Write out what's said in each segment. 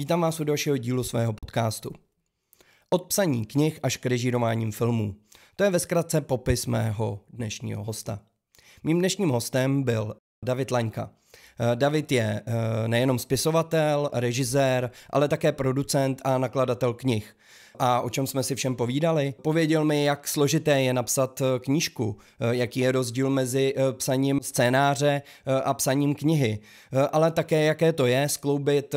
Vítám vás u dalšího dílu svého podcastu. Od psaní knih až k režírováním filmů. To je ve zkratce popis mého dnešního hosta. Mým dnešním hostem byl David Laňka. Eh, David je eh, nejenom spisovatel, režisér, ale také producent a nakladatel knih a o čem jsme si všem povídali. Pověděl mi, jak složité je napsat eh, knížku, jaký je rozdíl mezi psaním scénáře a psaním knihy, ale také jaké to je skloubit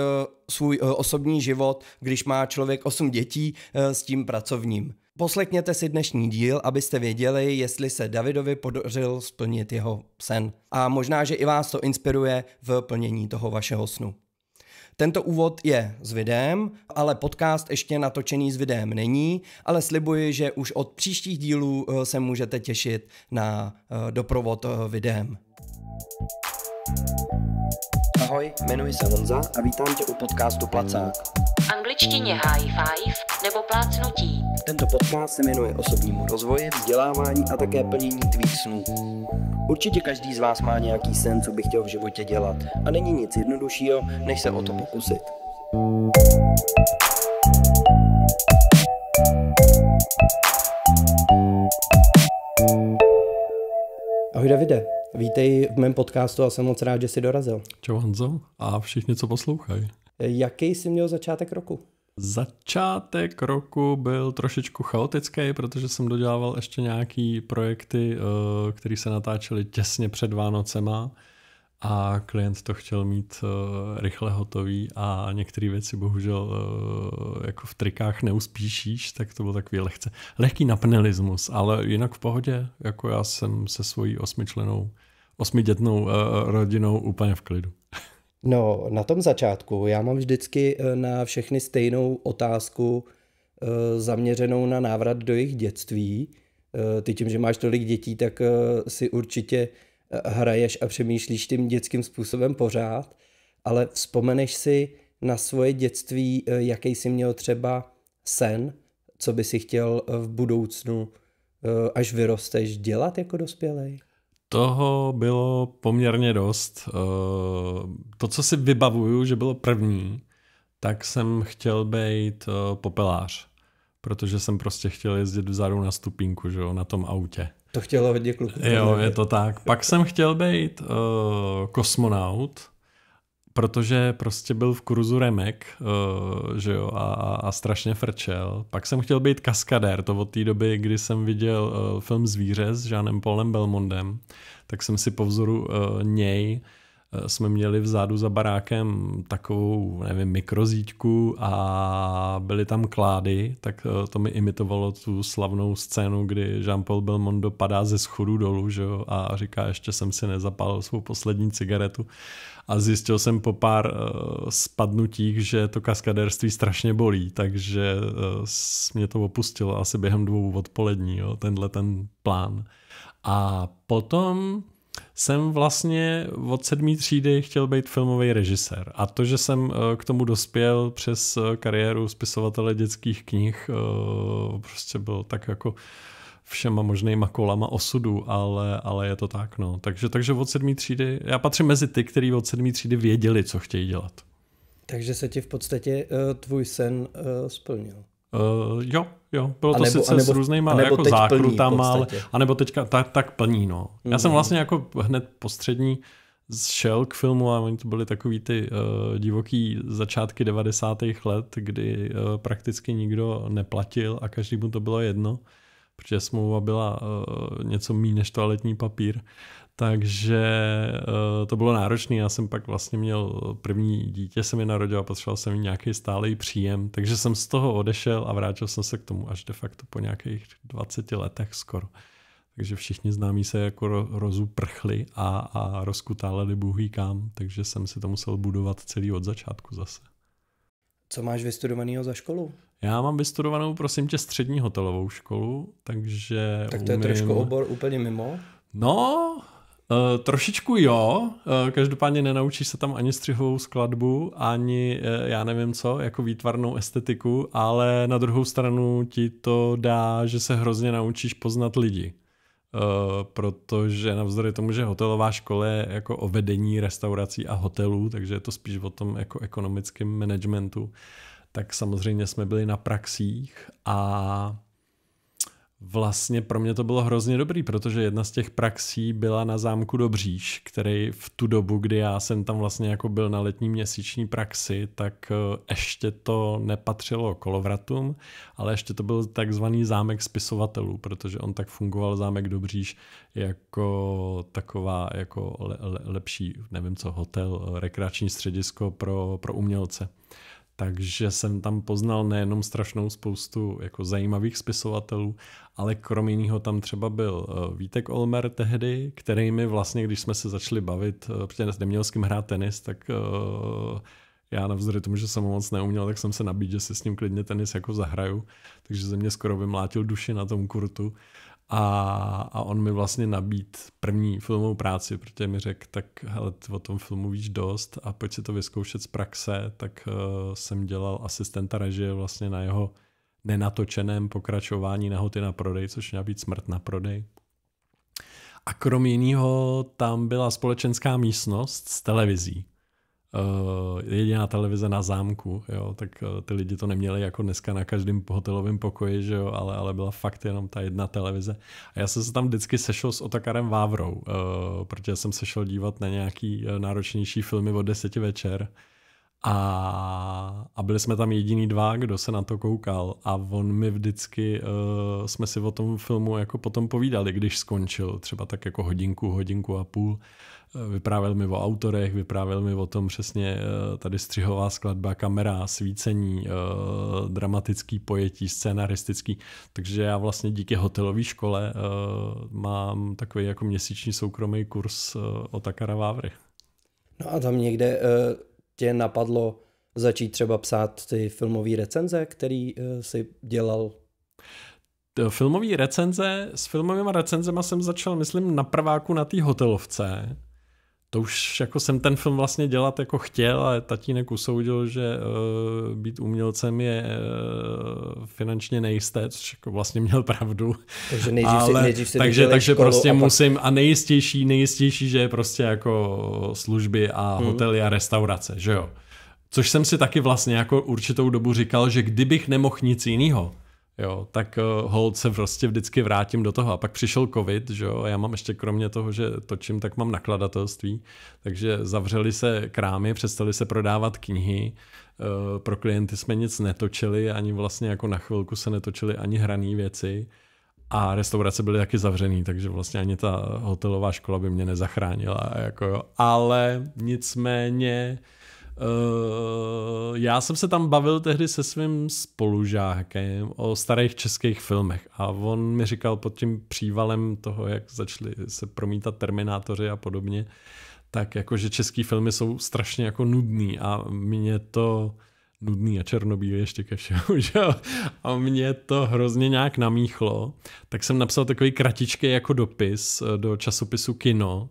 svůj osobní život, když má člověk osm dětí s tím pracovním. Poslechněte si dnešní díl, abyste věděli, jestli se Davidovi podařil splnit jeho sen. A možná, že i vás to inspiruje v plnění toho vašeho snu. Tento úvod je s videem, ale podcast ještě natočený s videem není, ale slibuji, že už od příštích dílů eh, se můžete těšit na eh, doprovod eh, videem. thank you Ahoj, jmenuji se Honza a vítám tě u podcastu Placák. Angličtině High Five nebo plácnutí. Tento podcast se jmenuje osobnímu rozvoji, vzdělávání a také plnění tvých snů. Určitě každý z vás má nějaký sen, co by chtěl v životě dělat a není nic jednoduššího, než se o to pokusit. Ahoj Davide. Vítej v mém podcastu a jsem moc rád, že jsi dorazil. Čau Hanzo a všichni, co poslouchají. Jaký jsi měl začátek roku? Začátek roku byl trošičku chaotický, protože jsem dodělával ještě nějaký projekty, eh, které se natáčely těsně před Vánocema a klient to chtěl mít eh, rychle hotový a některé věci bohužel eh, jako v trikách neuspíšíš, tak to byl takový lehce, lehký napnelismus, ale jinak v pohodě, jako já jsem se svojí osmičlenou, osmidětnou eh, rodinou úplně v klidu. No, na tom začátku já mám vždycky na všechny stejnou otázku zaměřenou na návrat do jejich dětství. Ty tím, že máš tolik dětí, tak si určitě hraješ a přemýšlíš tím dětským způsobem pořád, ale vzpomeneš si na svoje dětství, eh, jaký jsi měl třeba sen, co by si chtěl eh, v budoucnu, eh, až vyrosteš, dělat jako dospělej? Toho bylo poměrně dost. To, co si vybavuju, že bylo první, tak jsem chtěl být popelář, protože jsem prostě chtěl jezdit vzadu na stupínku, že jo, na tom autě. To chtělo hodně kluků. Jo, je to tak. Pak jsem chtěl být uh, kosmonaut, protože prostě byl v kurzu remek, uh, že jo, a, a strašně frčel. Pak jsem chtěl být kaskadér, to od té doby, kdy jsem viděl uh, film Zvíře s Žánem Polem Belmondem, tak jsem si po vzoru uh, něj jsme měli vzadu za barákem takovou, nevím, mikrozíčku a byly tam klády, tak eh, to mi imitovalo tu slavnou scénu, kdy Jean-Paul Belmondo padá ze schodu dolů že jo, a říká, ještě jsem si nezapálil svou poslední cigaretu. A zjistil jsem po pár eh, spadnutích, že to kaskaderství strašně bolí, takže eh, mě to opustilo asi během dvou odpolední, jo, tenhle ten plán. A potom jsem vlastně od sedmý třídy chtěl být filmový režisér. A to, že jsem eh, k tomu dospěl přes eh, kariéru spisovatele dětských knih, eh, prostě bylo tak jako všema možnýma kolama osudu, ale, ale je to tak. No. Takže, takže od sedmý třídy, já patřím mezi ty, kteří od sedmý třídy věděli, co chtějí dělat. Takže se ti v podstatě uh, tvůj sen uh, splnil. Uh, jo, jo. Bylo to sice s různýma anebo jako zákrutama, ale, anebo teďka tak, tak plní, no. Já mm. jsem mhm. vlastně jako hned postřední šel k filmu a oni to byly takový ty uh, divoký začátky 90. let, kdy uh, prakticky nikdo neplatil a každému to bylo jedno, protože smlouva byla uh, něco méně než toaletní papír. Takže eh, to bylo náročné. Já jsem pak vlastně měl první dítě, se mi narodilo a potřeboval jsem nějaký stálý příjem, takže jsem z toho odešel a vrátil jsem se k tomu až de facto po nějakých 20 letech skoro. Takže všichni známí se jako rozuprchli a, a rozkutáleli bůhý kam, takže jsem si to musel budovat celý od začátku zase. Co máš vystudovaného za školu? Já mám vystudovanou, prosím tě, střední hotelovou školu, takže Tak to umím... je trošku obor úplně mimo? No, Uh, trošičku jo, uh, každopádně nenaučíš se tam ani střihovou skladbu, ani uh, já nevím co, jako výtvarnou estetiku, ale na druhou stranu ti to dá, že se hrozně naučíš poznat lidi. Uh, protože navzdory tomu, že hotelová škola je jako o vedení restaurací a hotelů, takže je to spíš o tom jako ekonomickém managementu, tak samozřejmě jsme byli na praxích a vlastně pro mě to bylo hrozně dobrý, protože jedna z těch praxí byla na zámku Dobříš, který v tu dobu, kdy já jsem tam vlastně jako byl na letní měsíční praxi, tak eh, ještě to nepatřilo kolovratům, ale ještě to byl takzvaný zámek spisovatelů, protože on tak fungoval zámek Dobříš jako taková jako le, le, lepší, nevím co, hotel, rekreační středisko pro, pro umělce takže jsem tam poznal nejenom strašnou spoustu jako zajímavých spisovatelů, ale kromě jiného tam třeba byl eh, Vítek Olmer tehdy, který mi vlastně, když jsme se začali bavit, eh, protože neměl s kým hrát tenis, tak eh, já navzdory tomu, že jsem ho moc neuměl, tak jsem se nabídl, že si s ním klidně tenis jako zahraju, takže ze mě skoro vymlátil duši na tom kurtu. A, a on mi vlastně nabít první filmovou práci, protože mi řekl, tak hele, ty o tom filmu víš dost a pojď si to vyzkoušet z praxe, tak uh, jsem dělal asistenta režie vlastně na jeho nenatočeném pokračování Nahoty na prodej, což měla být smrt na prodej. A krom jiného tam byla společenská místnost s televizí. Eh, jediná televize na zámku, jo, tak eh, ty lidi to neměli jako dneska na každém hotelovém pokoji, že jo, ale, ale byla fakt jenom ta jedna televize. A já jsem se tam vždycky sešel s Otakarem Vávrou, eh, protože jsem sešel dívat na nějaký náročnější filmy od deseti večer a, a byli jsme tam jediný dva, kdo se na to koukal a on mi vždycky, uh, jsme si o tom filmu jako potom povídali, když skončil, třeba tak jako hodinku, hodinku a půl. Eh, vyprávěl mi o autorech, vyprávěl mi o tom přesně uh, tady střihová skladba, kamera, svícení, uh, dramatický pojetí, scénaristický, Takže já vlastně díky hotelové škole uh, mám takový jako měsíční soukromý kurz uh, o Takara Vávry. No a tam někde uh tě napadlo začít třeba psát ty filmové recenze, který eh, si dělal? Filmové recenze, s filmovými recenzema jsem začal, myslím, na prváku na té hotelovce to už jako jsem ten film vlastně dělat jako chtěl, ale tatínek usoudil, že uh, být umělcem je uh, finančně nejisté, což jako vlastně měl pravdu. Takže nejdřív ale, si, nejdřív si takže, takže prostě a musím a nejistější, nejistější, že je prostě jako služby a hmm. hotely a restaurace, že jo. Což jsem si taky vlastně jako určitou dobu říkal, že kdybych nemohl nic jiného, jo, tak eh, hold se prostě vždycky vrátím do toho. A pak přišel covid, že jo, já mám ještě kromě toho, že točím, tak mám nakladatelství, takže zavřeli se krámy, přestali se prodávat knihy, eh, pro klienty jsme nic netočili, ani vlastně jako na chvilku se netočili ani hrané věci a restaurace byly taky zavřený, takže vlastně ani ta hotelová škola by mě nezachránila, jako jo. ale nicméně Eh, já jsem se tam bavil tehdy se svým spolužákem o starých českých filmech a on mi říkal pod tím přívalem toho, jak začaly se promítat Terminátoři a podobně, tak jako, že český filmy jsou strašně jako nudný a mě to nudný a černobílý ještě ke všemu, že jo? A mě to hrozně nějak namíchlo, tak jsem napsal takový kratičký jako dopis eh, do časopisu Kino,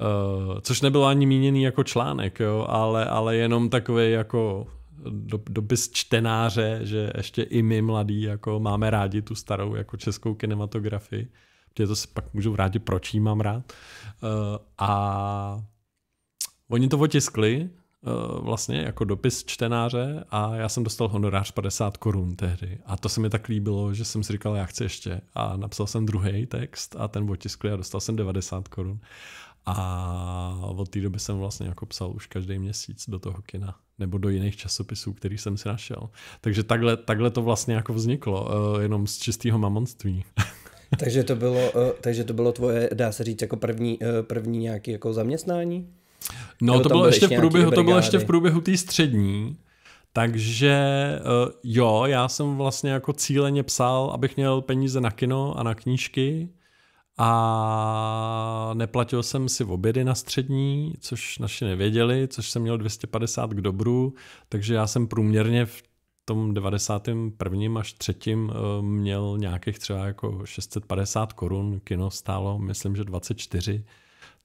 Uh, což nebyl ani míněný jako článek, jo, ale, ale jenom takový jako do, dopis čtenáře, že ještě i my mladí jako máme rádi tu starou jako českou kinematografii, protože to si pak můžu vrátit, proč ji mám rád. Uh, a oni to otiskli Eh, vlastně jako dopis čtenáře a já jsem dostal honorář 50 korun tehdy. A to se mi tak líbilo, že jsem si říkal, já chci ještě. A napsal jsem druhý text a ten otiskli a dostal jsem 90 korun. A od té doby jsem vlastně jako psal už každý měsíc do toho kina nebo do jiných časopisů, který jsem si našel. Takže takhle, takhle to vlastně jako vzniklo, eh, jenom z čistého mamonství. takže to bylo, eh, takže to bylo tvoje, dá se říct, jako první, první nějaké jako zaměstnání? No to bylo, ještě v průběhu, to bylo ještě v průběhu té střední, takže eh, jo, já jsem vlastně jako cíleně psal, abych měl peníze na kino a na knížky a neplatil jsem si obědy na střední, což naši nevěděli, což jsem měl 250 k dobru, takže já jsem průměrně v tom 91. až 3. Eh, měl nějakých třeba jako 650 korun, kino stálo, myslím, že 24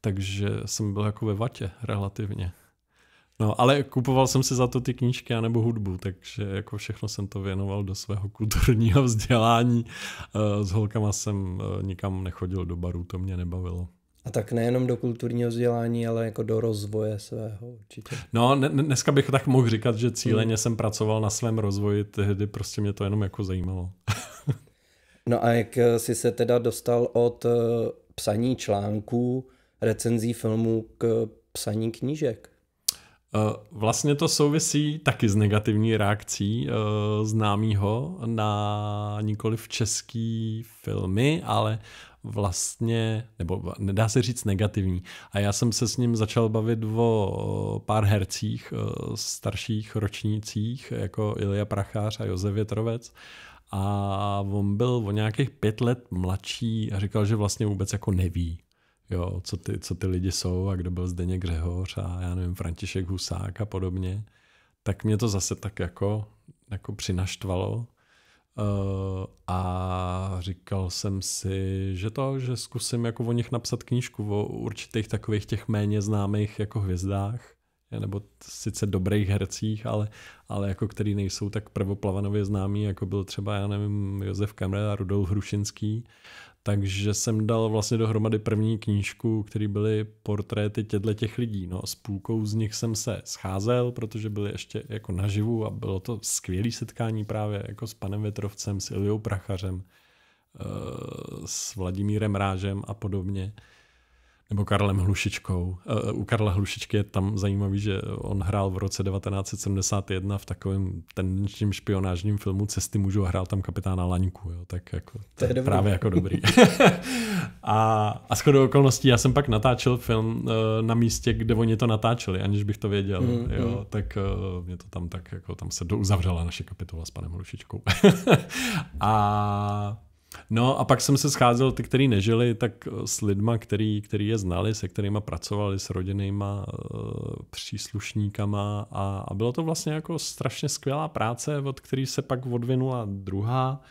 takže jsem byl jako ve vatě relativně. No, ale kupoval jsem si za to ty knížky nebo hudbu, takže jako všechno jsem to věnoval do svého kulturního vzdělání. Eh, s holkama jsem eh, nikam nechodil do baru, to mě nebavilo. A tak nejenom do kulturního vzdělání, ale jako do rozvoje svého určitě. No, dneska bych tak mohl říkat, že cíleně mm. jsem pracoval na svém rozvoji, tehdy prostě mě to jenom jako zajímalo. no a jak eh, jsi se teda dostal od psaní článků recenzí filmů k psaní knížek. Eh, vlastně to souvisí taky s negativní reakcí eh, známýho na nikoli v český filmy, ale vlastně, nebo nedá se říct negativní. A já jsem se s ním začal bavit o eh, pár hercích, starších ročnících, jako Ilia Prachář a Josef Větrovec. A on byl o nějakých pět let mladší a říkal, že vlastně vůbec jako neví, jo, co, ty, co ty lidi jsou a kdo byl Zdeněk Gřehoř a já nevím, František Husák a podobně, tak mě to zase tak jako, jako přinaštvalo eh, a říkal jsem si, že to, že zkusím jako o nich napsat knížku, o určitých takových těch méně známých jako hvězdách nebo sice dobrých hercích, ale, ale jako který nejsou tak prvoplavanově známí, jako byl třeba, já nevím, Josef Kamre a Rudolf Hrušinský. Takže jsem dal vlastně dohromady první knížku, které byly portréty těchto těch lidí. No, s půlkou z nich jsem se scházel, protože byli ještě jako naživu a bylo to skvělé setkání právě jako s panem Větrovcem, s Iliou Prachařem, eh, s Vladimírem Rážem a podobně nebo Karlem Hlušičkou. Eh, eh, u Karla Hlušičky je tam zajímavý, že on hrál v roce 1971 v takovém tendenčním špionážním filmu Cesty můžu a hrál tam kapitána Laňku. Jo. Tak jako, to, to je právě jako dobrý. a, a shodou okolností já jsem pak natáčel film eh, na místě, kde oni to natáčeli, aniž bych to věděl. Mm, jo. Mm. Tak mě to tam tak, jako tam se douzavřela naše kapitola s panem Hlušičkou. a No a pak jsem se scházel, ty, který nežili, tak eh, s lidma, který, který je znali, se kterými pracovali, s rodinnýma e, příslušníkama a, a bylo to vlastně jako strašně skvělá práce, od které se pak odvinula druhá,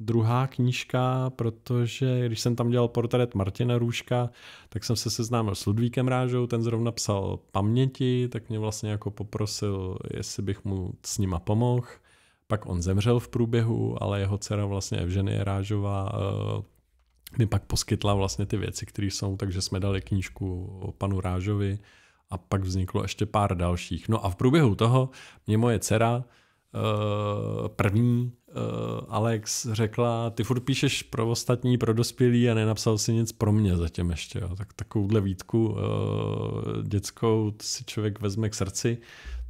druhá knížka, protože když jsem tam dělal portrét Martina Růžka, tak jsem se seznámil s Ludvíkem Rážou, ten zrovna psal paměti, tak mě vlastně jako poprosil, jestli bych mu s nima pomohl pak on zemřel v průběhu, ale jeho dcera vlastně Evženie Rážová eh, mi pak poskytla vlastně ty věci, které jsou, takže jsme dali knížku o panu Rážovi a pak vzniklo ještě pár dalších. No a v průběhu toho mě moje dcera eh, první eh, Alex řekla, ty furt píšeš pro ostatní, pro dospělí a nenapsal si nic pro mě zatím ještě. Tak takovouhle výtku dětskou si člověk vezme k srdci.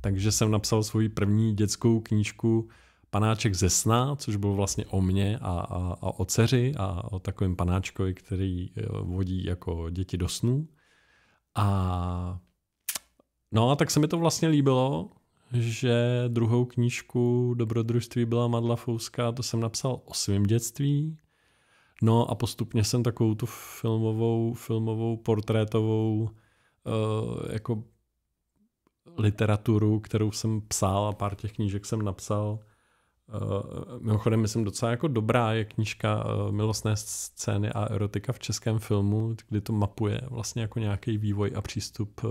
Takže jsem napsal svoji první dětskou knížku panáček ze sna, což byl vlastně o mně a, a, a o dceři a o takovém panáčkovi, který eh, vodí jako děti do snů. A no a tak se mi to vlastně líbilo, že druhou knížku Dobrodružství byla Madla Fouska, to jsem napsal o svém dětství. No a postupně jsem takovou tu filmovou, filmovou portrétovou uh, jako literaturu, kterou jsem psal a pár těch knížek jsem napsal, Eh, mimochodem, myslím, docela jako dobrá je knížka eh, Milostné scény a erotika v českém filmu, kdy to mapuje vlastně jako nějaký vývoj a přístup eh,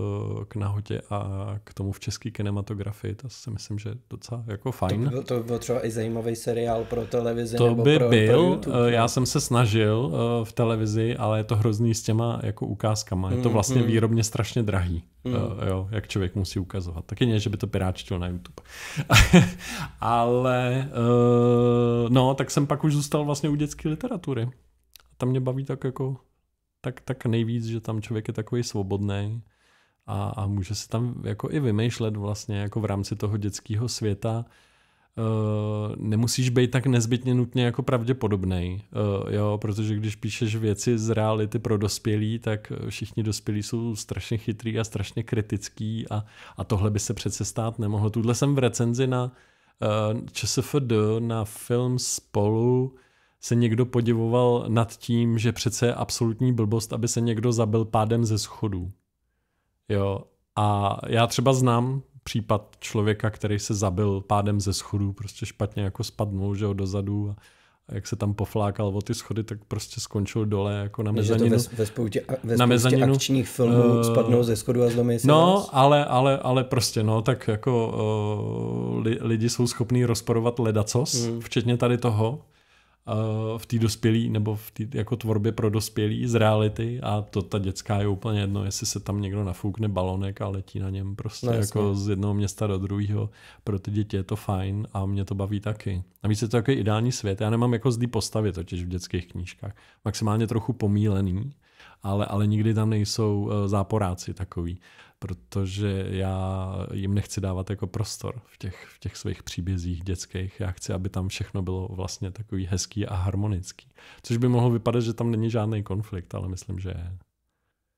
k nahotě a k tomu v české kinematografii. To si myslím, že je docela jako fajn. To byl, to byl třeba i zajímavý seriál pro televizi to nebo by pro, byl. Pro YouTube, no. já jsem se snažil v televizi, ale je to hrozný s těma jako ukázkama. Je to mm, vlastně mm. výrobně strašně drahý. Mm. Uh, jo, jak člověk musí ukazovat. Taky ne, že by to piráčtil na YouTube. Ale uh, no, tak jsem pak už zůstal vlastně u dětské literatury. Tam mě baví tak jako tak, tak nejvíc, že tam člověk je takový svobodný a, a může se tam jako i vymýšlet vlastně jako v rámci toho dětského světa Eh, nemusíš být tak nezbytně nutně jako pravděpodobný, uh, eh, jo, protože když píšeš věci z reality pro dospělí, tak eh, všichni dospělí jsou strašně chytrý a strašně kritický a, a tohle by se přece stát nemohlo. Tuhle jsem v recenzi na uh, ČSFD na film Spolu se někdo podivoval nad tím, že přece je absolutní blbost, aby se někdo zabil pádem ze schodů. Jo, a já třeba znám případ člověka, který se zabil pádem ze schodů, prostě špatně jako spadnul, že ho dozadu a, a jak se tam poflákal o ty schody, tak prostě skončil dole jako na mezaninu. Ve, ve spoutě, ve na mezaninu. akčních filmů uh, spadnou ze schodu a zlomí se. No, ale, ale, ale prostě, no, tak jako uh, li, lidi jsou schopní rozporovat ledacos, hmm. včetně tady toho v té dospělí nebo v té jako tvorbě pro dospělí z reality a to ta dětská je úplně jedno, jestli se tam někdo nafoukne balonek a letí na něm prostě no, jako z jednoho města do druhého. Pro ty děti je to fajn a mě to baví taky. Navíc je to takový ideální svět. Já nemám jako zlý postavy totiž v dětských knížkách. Maximálně trochu pomílený, ale, ale nikdy tam nejsou eh, záporáci takový protože já jim nechci dávat jako prostor v těch, v těch svých příbězích dětských. Já chci, aby tam všechno bylo vlastně takový hezký a harmonický. Což by mohlo vypadat, že tam není žádný konflikt, ale myslím, že je.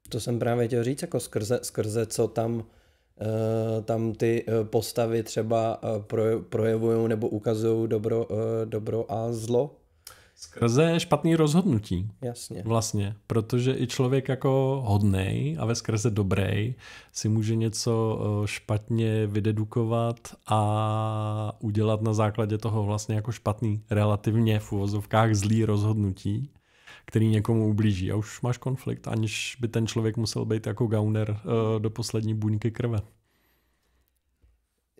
To jsem právě chtěl říct, jako skrze, skrze co tam eh, tam ty eh, postavy třeba eh, projevují nebo ukazují dobro, dobro a zlo, Skrze špatný rozhodnutí. Jasně. Vlastně, protože i člověk jako hodnej a ve skrze dobrý si může něco eh, špatně vydedukovat a udělat na základě toho vlastně jako špatný, relativně v uvozovkách zlý rozhodnutí který někomu ublíží a už máš konflikt, aniž by ten člověk musel být jako gauner eh, do poslední buňky krve.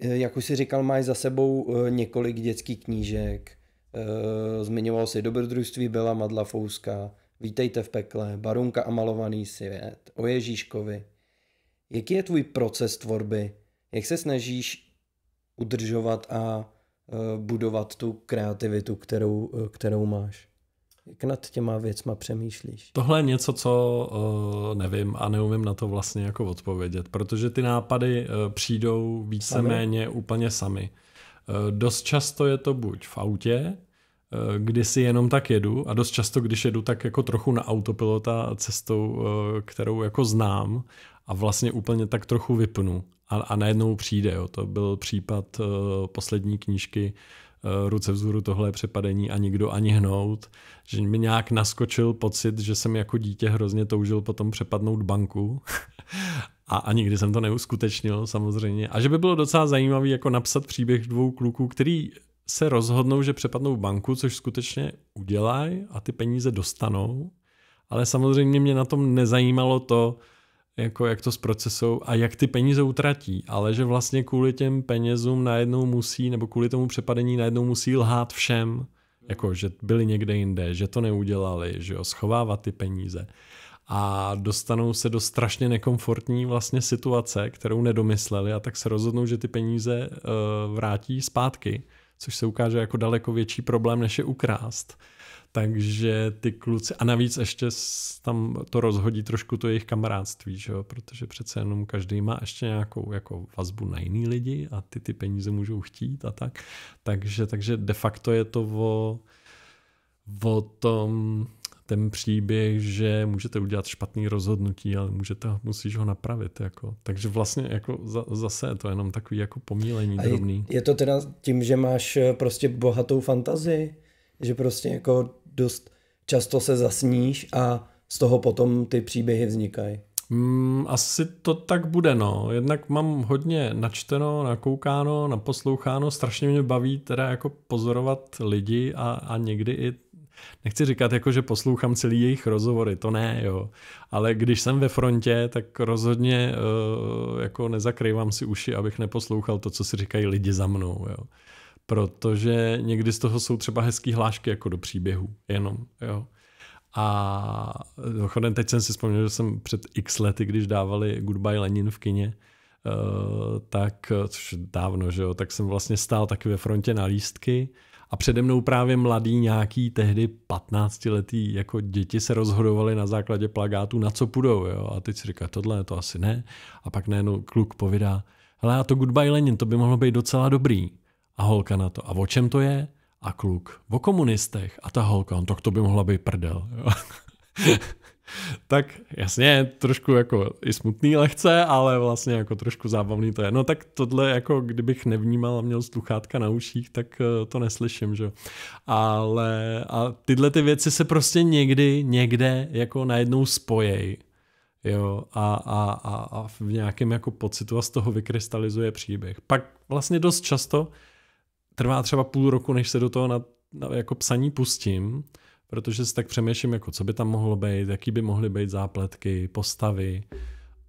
Eh, jak už si říkal, máš za sebou několik dětských knížek, Eh, zmiňoval si dobrodružství Bela Fouska. Vítejte v pekle, Barunka a malovaný svět, o Ježíškovi. Jaký je tvůj proces tvorby? Jak se snažíš udržovat a eh, budovat tu kreativitu, kterou, eh, kterou máš? Jak nad těma věcma přemýšlíš? Tohle je něco, co uh, nevím a neumím na to vlastně jako odpovědět, protože ty nápady uh, přijdou víceméně úplně sami. Eh, dost často je to buď v autě, eh, kdy si jenom tak jedu a dost často, když jedu tak jako trochu na autopilota cestou, eh, kterou jako znám a vlastně úplně tak trochu vypnu a, a najednou přijde. Jo. To byl případ poslední knížky ruce vzhůru tohle přepadení a nikdo ani hnout, že mi nějak naskočil pocit, že jsem jako dítě hrozně toužil potom přepadnout banku a, a nikdy jsem to neuskutečnil samozřejmě. A že by bylo docela zajímavé jako napsat příběh dvou kluků, který se rozhodnou, že přepadnou banku, což skutečně udělají a ty peníze dostanou. Ale samozřejmě mě na tom nezajímalo to, jako jak to s procesou a jak ty peníze utratí, ale že vlastně kvůli těm penězům najednou musí, nebo kvůli tomu přepadení najednou musí lhát všem, jako že byli někde jinde, že to neudělali, že jo, schovávat ty peníze a dostanou se do strašně nekomfortní vlastně situace, kterou nedomysleli a tak se rozhodnou, že ty peníze eh, vrátí zpátky, což se ukáže jako daleko větší problém, než je ukrást. Takže ty kluci, a navíc ještě tam to rozhodí trošku to jejich kamarádství, že jo? protože přece jenom každý má ještě nějakou jako vazbu na jiný lidi a ty ty peníze můžou chtít a tak. Takže, takže de facto je to o, o tom, ten příběh, že můžete udělat špatný rozhodnutí, ale můžete, musíš ho napravit. Jako. Takže vlastně jako za, zase je to jenom takový jako pomílení a drobný. Je to teda tím, že máš eh, prostě bohatou fantazii, že prostě jako dost často se zasníš a z toho potom ty příběhy vznikají. Mm, asi to tak bude, no. Jednak mám hodně načteno, nakoukáno, naposloucháno. Strašně mě baví teda jako pozorovat lidi a, a někdy i nechci říkat jako, že poslouchám celý jejich rozhovory, to ne, jo. Ale když jsem ve frontě, tak rozhodně eh, jako nezakrývám si uši, abych neposlouchal to, co si říkají lidi za mnou, jo. Protože někdy z toho jsou třeba hezký hlášky jako do příběhu, jenom, jo. A chodem, teď jsem si vzpomněl, že jsem před x lety, když dávali Goodbye Lenin v kině, eh, tak, což dávno, že jo, tak jsem vlastně stál taky ve frontě na lístky a přede mnou právě mladí nějaký tehdy 15-letý jako děti se rozhodovali na základě plagátu, na co půjdou. Jo? A teď si říká, tohle to asi ne. A pak najednou kluk povídá, hele, a to Goodbye Lenin, to by mohlo být docela dobrý. A holka na to, a o čem to je? A kluk, o komunistech. A ta holka, on, no, tak to by mohla být prdel. Jo? tak jasně, trošku jako i smutný lehce, ale vlastně jako trošku zábavný to je. No tak tohle jako kdybych nevnímal a měl sluchátka na uších, tak eh, to neslyším, že Ale a tyhle ty věci se prostě někdy, někde jako najednou spojej. Jo, a, a, a, a v nějakém jako pocitu a z toho vykrystalizuje příběh. Pak vlastně dost často trvá třeba půl roku, než se do toho na, na, jako psaní pustím, protože si tak přemýšlím, jako co by tam mohlo být, jaký by mohly být zápletky, postavy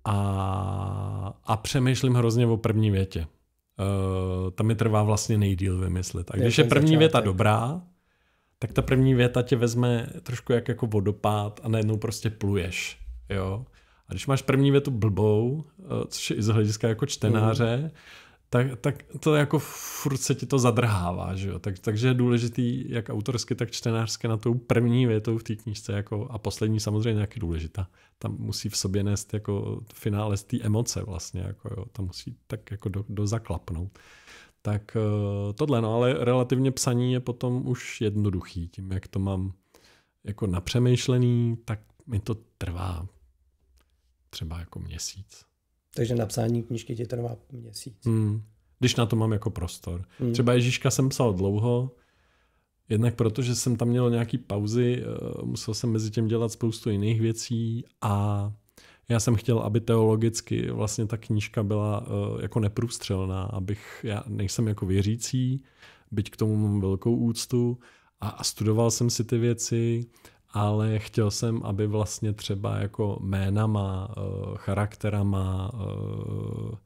a, a přemýšlím hrozně o první větě. Uh, e, tam mi trvá vlastně nejdíl vymyslet. A když je, je první začátek. věta dobrá, tak ta první věta tě vezme trošku jak jako vodopád a najednou prostě pluješ. Jo? A když máš první větu blbou, e, což je i z hlediska jako čtenáře, mm tak, tak to jako furt se ti to zadrhává, že jo? Tak, takže je důležitý jak autorsky, tak čtenářsky na tou první větou v té knížce jako, a poslední samozřejmě nějaký důležitá. Tam musí v sobě nést jako finále z té emoce vlastně, jako jo, tam musí tak jako do, do zaklapnout. Tak eh, tohle, no ale relativně psaní je potom už jednoduchý, tím jak to mám jako napřemýšlený, tak mi to trvá třeba jako měsíc. Takže napsání knížky ti trvá měsíc. Hmm. Když na to mám jako prostor. Hmm. Třeba Ježíška jsem psal dlouho, jednak protože jsem tam měl nějaký pauzy, eh, musel jsem mezi tím dělat spoustu jiných věcí a já jsem chtěl, aby teologicky vlastně ta knížka byla eh, jako neprůstřelná, abych, já nejsem jako věřící, byť k tomu mám velkou úctu a, a studoval jsem si ty věci, ale chtěl jsem, aby vlastně třeba jako jménama, eh, charakterama, eh,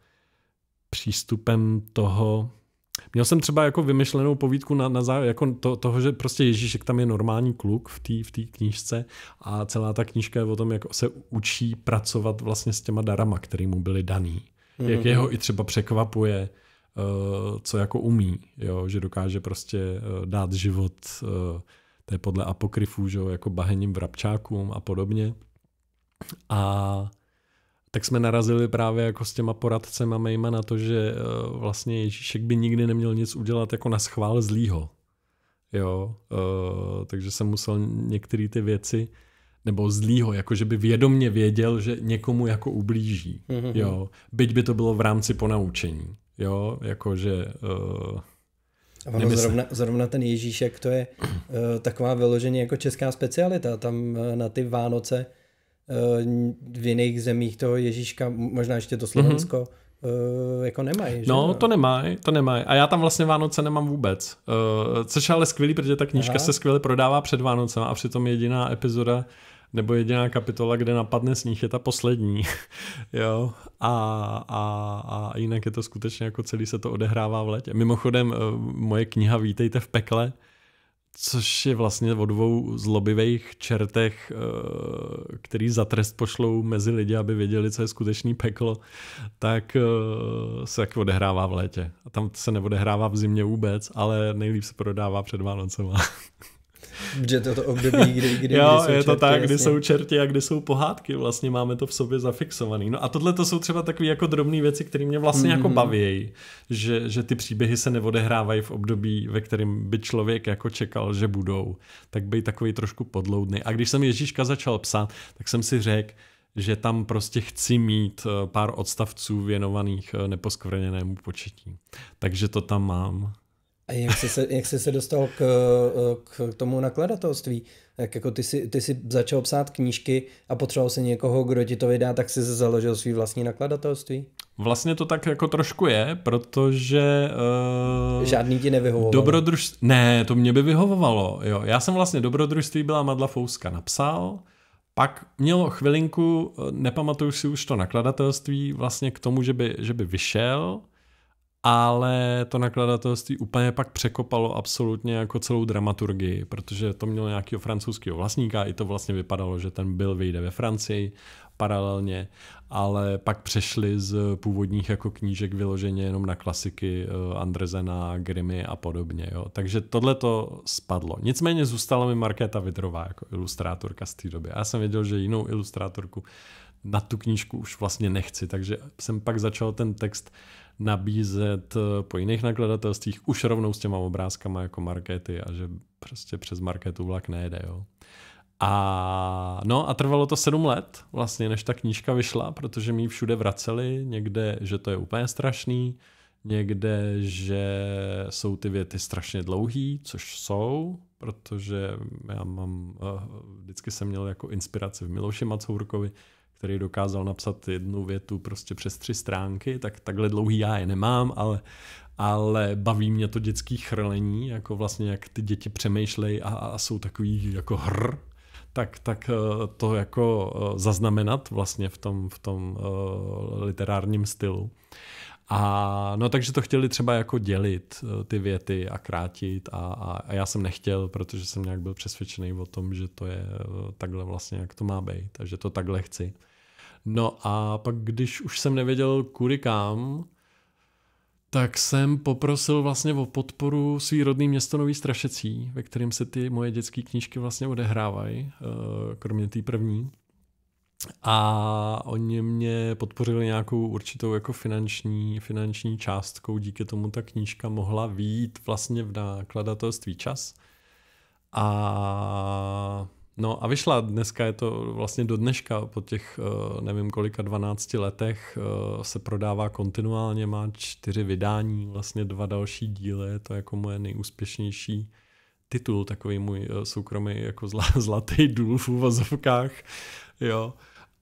přístupem toho, Měl jsem třeba jako vymyšlenou povídku na, na zá, jako to, toho, že prostě Ježíšek tam je normální kluk v té v tý knížce a celá ta knížka je o tom, jak se učí pracovat vlastně s těma darama, který mu byly daný. Mm-hmm. Jak jeho i třeba překvapuje, eh, co jako umí, jo? že dokáže prostě dát život to je podle apokryfů, že jo, jako bahením vrabčákům a podobně. A tak jsme narazili právě jako s těma poradcema mejma na to, že eh, vlastně Ježíšek by nikdy neměl nic udělat jako na schvál zlýho. Jo, uh, takže jsem musel některé ty věci nebo zlýho, jako že by vědomně věděl, že někomu jako ublíží. Mhm. Jo, byť by to bylo v rámci ponaučení. Jo, jakože uh, eh, Ono zrovna, zrovna ten Ježíšek, to je uh, taková vyloženě jako česká specialita. Tam uh, na ty Vánoce uh, v jiných zemích toho Ježíška, možná ještě to mhm. Slovensko, mm-hmm jako nemají. Že? No, to nemají, to nemají. A já tam vlastně Vánoce nemám vůbec. Uh, což je ale skvělý, protože ta knížka Aha. se skvěle prodává před Vánocem a přitom jediná epizoda nebo jediná kapitola, kde napadne sníh, je ta poslední. jo? A, a, a jinak je to skutečně jako celý se to odehrává v letě. Mimochodem, eh, moje kniha Vítejte v pekle, což je vlastně o dvou zlobivých čertech, eh, který za trest pošlou mezi lidi, aby věděli, co je skutečný peklo, tak eh, se taky odehrává v létě. A tam se neodehrává v zimě vůbec, ale nejlíp se prodává před Vánocema. Že to, to období, kdy, kdy, jo, jsou je čerti, to tak, jasně. kdy jsou čerti a kdy jsou pohádky, vlastně máme to v sobě zafixovaný. No a tohle to jsou třeba takové jako drobné věci, které mě vlastně jako mm-hmm. jako baví, že, že ty příběhy se neodehrávají v období, ve kterém by člověk jako čekal, že budou, tak by takový trošku podloudný. A když jsem Ježíška začal psát, tak jsem si řekl, že tam prostě chci mít eh, pár odstavců věnovaných eh, neposkvrněnému početí. Takže to tam mám. A jak jsi se, jak jsi se dostal k, k tomu nakladatelství? Jak jako ty jsi, ty jsi začal psát knížky a potřeboval si někoho, kdo ti to vydá, tak jsi založil svý vlastní nakladatelství? Vlastně to tak jako trošku je, protože... Uh, Žádný ti nevyhovoval. Dobrodružství... Ne, to mě by vyhovovalo. Jo. Já jsem vlastně dobrodružství byla Madla Fouska napsal, pak mělo chvilinku, eh, nepamatuju si už to nakladatelství, vlastně k tomu, že by, že by vyšel, ale to nakladatelství úplně pak překopalo absolutně jako celou dramaturgii, protože to mělo nějakého francouzského vlastníka, i to vlastně vypadalo, že ten byl vyjde ve Francii paralelně, ale pak přešli z původních jako knížek vyloženě jenom na klasiky eh, Andrezena, Grimy a podobně. Jo. Takže tohle to spadlo. Nicméně zůstala mi Markéta Vidrová jako ilustrátorka z té doby. Já jsem věděl, že jinou ilustrátorku na tu knížku už vlastně nechci, takže jsem pak začal ten text nabízet eh, po jiných nakladatelstvích už rovnou s těma obrázkama jako markety a že prostě přes marketu vlak nejde, jo. A no a trvalo to sedm let vlastně, než ta knížka vyšla, protože mi ji všude vraceli, někde, že to je úplně strašný, někde, že jsou ty věty strašně dlouhý, což jsou, protože já mám, eh, vždycky jsem měl jako inspiraci v Miloši Macourkovi, který dokázal napsat jednu větu prostě přes tři stránky, tak takhle dlouhý já je nemám, ale, ale baví mě to dětský chrlení, jako vlastně jak ty děti přemýšlejí a, a jsou takový jako hr, tak, tak eh, to jako eh, zaznamenat vlastně v tom, v tom eh, literárním stylu. A no takže to chtěli třeba jako dělit eh, ty věty a krátit a, a, a já jsem nechtěl, protože jsem nějak byl přesvědčený o tom, že to je eh, takhle vlastně, jak to má být a že to takhle chci. No a pak když už jsem nevěděl kudy kam, tak jsem poprosil vlastně o podporu svý rodný město Nový Strašecí, ve kterém se ty moje dětské knížky vlastně odehrávají, eh, kromě té první a oni mě podpořili nějakou určitou jako finanční, finanční částkou, díky tomu ta knížka mohla výjít vlastně v nákladatelství čas. A No a vyšla dneska, je to vlastně do dneška, po těch eh, nevím kolika 12 letech eh, se prodává kontinuálně, má čtyři vydání, vlastně dva další díly, je to jako moje nejúspěšnější titul, takový můj eh, soukromý jako zlatý důl v uvozovkách, jo.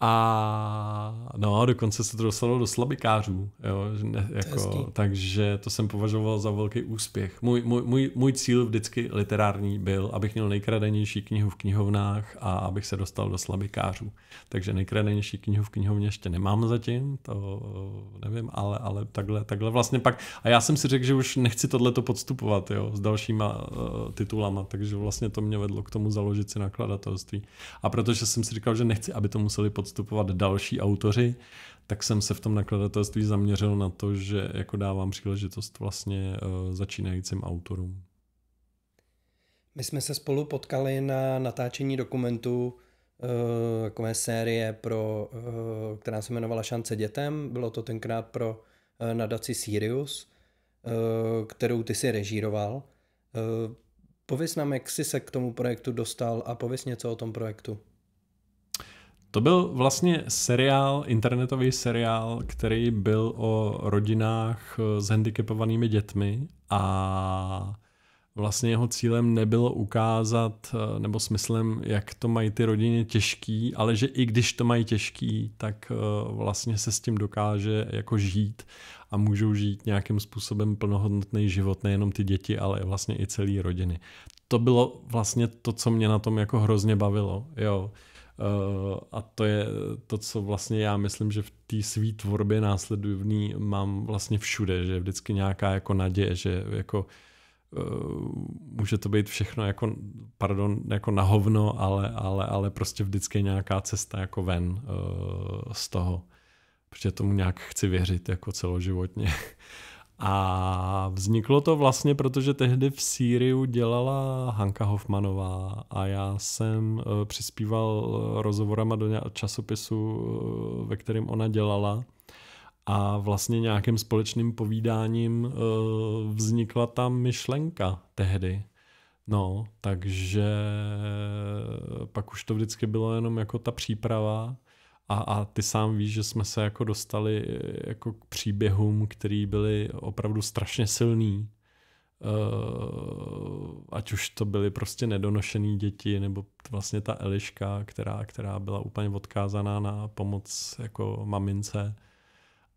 A no, dokonce se to dostalo do slabikářů. Jo, ne, jako, to takže to jsem považoval za velký úspěch. Můj, můj, můj, můj cíl vždycky literární byl, abych měl nejkradenější knihu v knihovnách a abych se dostal do slabikářů. Takže nejkradenější knihu v knihovně ještě nemám zatím, to nevím, ale, ale takhle, takhle vlastně pak. A já jsem si řekl, že už nechci tohleto podstupovat jo, s dalšíma uh, titulama, takže vlastně to mě vedlo k tomu založit si nakladatelství. A protože jsem si říkal, že nechci, aby to museli podstupovat podstupovat další autoři, tak jsem se v tom nakladatelství zaměřil na to, že jako dávám příležitost vlastně eh, začínajícím autorům. My jsme se spolu potkali na natáčení dokumentu eh, takové série, pro, eh, která se jmenovala Šance dětem. Bylo to tenkrát pro nadaci Sirius, kterou ty si režíroval. Pověz nám, jak jsi se k tomu projektu dostal a pověz něco o tom projektu. To byl vlastně seriál, internetový seriál, který byl o rodinách eh, s handicapovanými dětmi a vlastně jeho cílem nebylo ukázat, eh, nebo smyslem, jak to mají ty rodiny těžký, ale že i když to mají těžký, tak eh, vlastně se s tím dokáže jako žít a můžou žít nějakým způsobem plnohodnotný život, nejenom ty děti, ale vlastně i celý rodiny. To bylo vlastně to, co mě na tom jako hrozně bavilo. Jo Eh, a to je to, co vlastně já myslím, že v té své tvorbě následovný mám vlastně všude, že je vždycky nějaká jako naděje, že jako eh, může to být všechno jako, pardon, jako na hovno, ale, ale, ale prostě vždycky nějaká cesta jako ven eh, z toho. Protože tomu nějak chci věřit jako celoživotně. A vzniklo to vlastně, protože tehdy v Sýriu dělala Hanka Hofmanová a já jsem eh, přispíval eh, rozhovorama do časopisu, eh, ve kterém ona dělala a vlastně nějakým společným povídáním vznikla ta myšlenka tehdy. No, takže pak už to vždycky bylo jenom jako ta příprava a, a ty sám víš, že jsme se jako dostali eh, jako k příběhům, který byly opravdu strašně silný. Uh, ať už to byly prostě nedonošený děti, nebo vlastně ta Eliška, která, která byla úplně odkázaná na pomoc jako mamince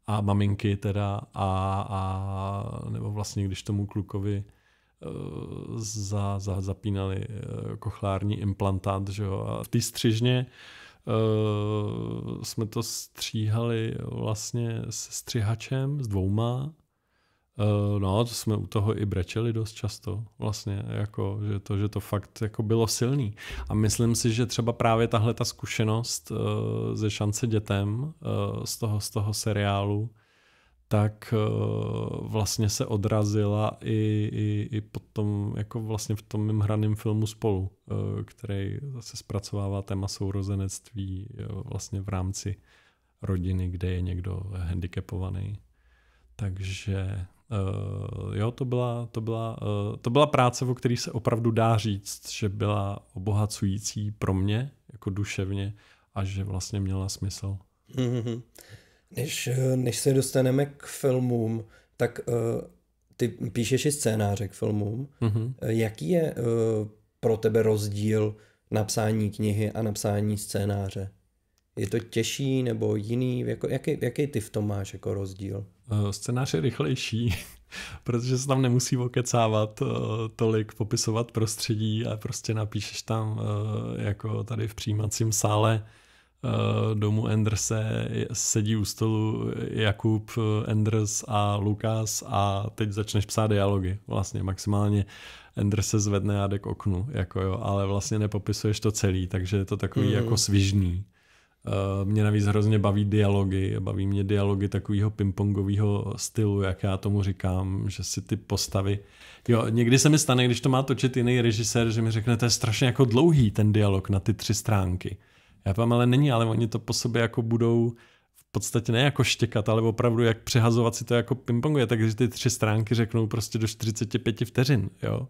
a maminky teda a, a nebo vlastně když tomu klukovi uh, za, za, zapínali uh, kochlární implantát, že jo, a v té střižně uh, uh, jsme to stříhali vlastně se střihačem, s dvouma. Uh, no, to jsme u toho i brečeli dost často, vlastně, jako, že, to, že to fakt jako bylo silný. A myslím si, že třeba právě tahle ta zkušenost uh, ze šance dětem uh, z, toho, z toho seriálu tak eh, vlastně se odrazila i, i, i potom jako vlastně v tom mým hraném filmu Spolu, eh, který zase zpracovává téma sourozenectví eh, vlastně v rámci rodiny, kde je někdo handicapovaný. Takže jo, to byla, to, byla, to byla práce, o které se opravdu dá říct, že byla obohacující pro mě, jako duševně, a že vlastně měla smysl. Mm-hmm. Než, eh, než se dostaneme k filmům, tak uh, ty píšeš i scénáře k filmům. Mm-hmm. Jaký je uh, pro tebe rozdíl napsání knihy a napsání scénáře? Je to těžší nebo jiný? Jako, jaký, jaký ty v tom máš jako rozdíl? Uh, scénář je rychlejší, protože se tam nemusí okecávat uh, tolik, popisovat prostředí a prostě napíšeš tam uh, jako tady v přijímacím sále Eh, domu Endrse sedí u stolu Jakub, Enders eh, a Lukas a teď začneš psát dialogy. Vlastně maximálně Enders se zvedne a jde k oknu, jako jo, ale vlastně nepopisuješ to celý, takže je to takový mm. jako svižný. Eh, mě navíc hrozně baví dialogy, baví mě dialogy takového pingpongového stylu, jak já tomu říkám, že si ty postavy... Jo, někdy se mi stane, když to má točit jiný režisér, že mi řekne, to je strašně jako dlouhý ten dialog na ty tři stránky. Já vám ale není, ale oni to po sobě jako budou v podstatě ne jako štěkat, ale opravdu jak přehazovat si to jako pingponguje, takže ty tři stránky řeknou prostě do 45 vteřin, jo.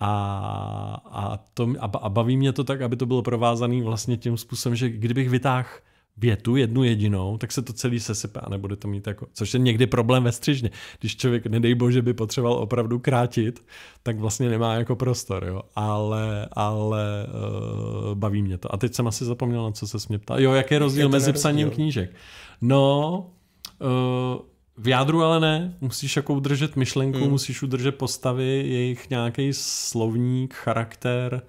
A, a, to, a baví mě to tak, aby to bylo provázané vlastně tím způsobem, že kdybych vytáhl větu, jednu jedinou, tak se to celý sesype a nebude to mít jako, což je někdy problém ve střižně. Když člověk, nedej bože, by potřeboval opravdu krátit, tak vlastně nemá jako prostor, jo. Ale, ale uh, baví mě to. A teď jsem asi zapomněl, na co se mě ptal. Jo, jaký je rozdíl je mezi rozdíl. psaním knížek? No, uh, v jádru ale ne, musíš jako udržet myšlenku, hmm. musíš udržet postavy, jejich nějaký slovník, charakter,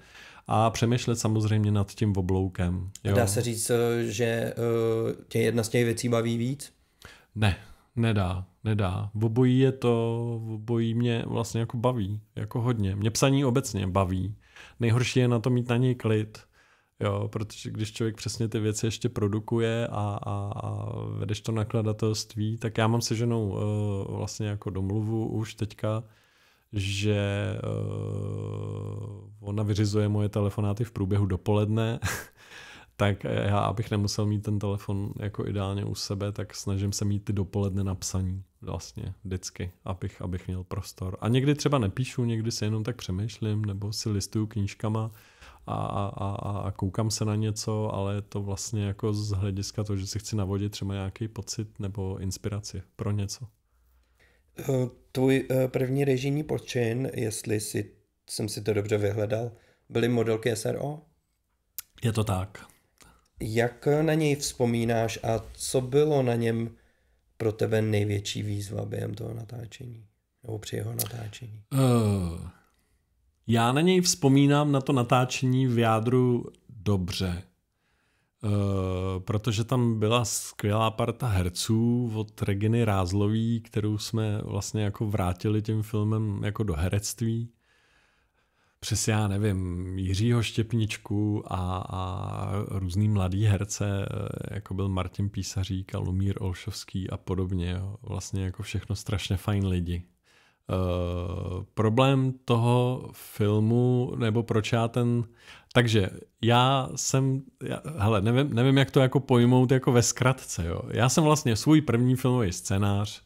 a přemýšlet samozřejmě nad tím obloukem. Jo. Dá se říct, eh, že eh, tě jedna z těch věcí baví víc? Ne, nedá, nedá. V obojí je to, v obojí mě vlastně jako baví, jako hodně. Mě psaní obecně baví. Nejhorší je na to mít na něj klid, jo, protože když člověk přesně ty věci ještě produkuje a, a, a vedeš to nakladatelství, tak já mám se ženou uh, vlastně jako domluvu už teďka, že uh, ona vyřizuje moje telefonáty v průběhu dopoledne, tak já, abych nemusel mít ten telefon jako ideálně u sebe, tak snažím se mít ty dopoledne napsaní vlastně vždycky, abych, abych měl prostor. A někdy třeba nepíšu, někdy si jenom tak přemýšlím, nebo si listuju knížkama a, a, a, a koukám se na něco, ale je to vlastně jako z hlediska toho, že si chci navodit třeba nějaký pocit nebo inspiraci pro něco. Tvůj eh, první režijní počin, jestli si, jsem si to dobře vyhledal, byly modelky SRO? Je to tak. Jak na něj vzpomínáš a co bylo na něm pro tebe největší výzva během toho natáčení? Nebo při jeho natáčení? Uh, já na něj vzpomínám na to natáčení v jádru dobře. Eh, protože tam byla skvělá parta herců od Reginy Rázlový, kterou jsme vlastně jako vrátili tím filmem jako do herectví. Přes já nevím, Jiřího Štěpničku a, a různý mladý herce, eh, jako byl Martin Písařík a Lumír Olšovský a podobně. Vlastně jako všechno strašně fajn lidi. Uh, problém toho filmu, nebo proč já ten takže já jsem, já, hele, nevím, nevím, jak to jako pojmout jako ve zkratce, jo. Já jsem vlastně svůj první filmový scénář,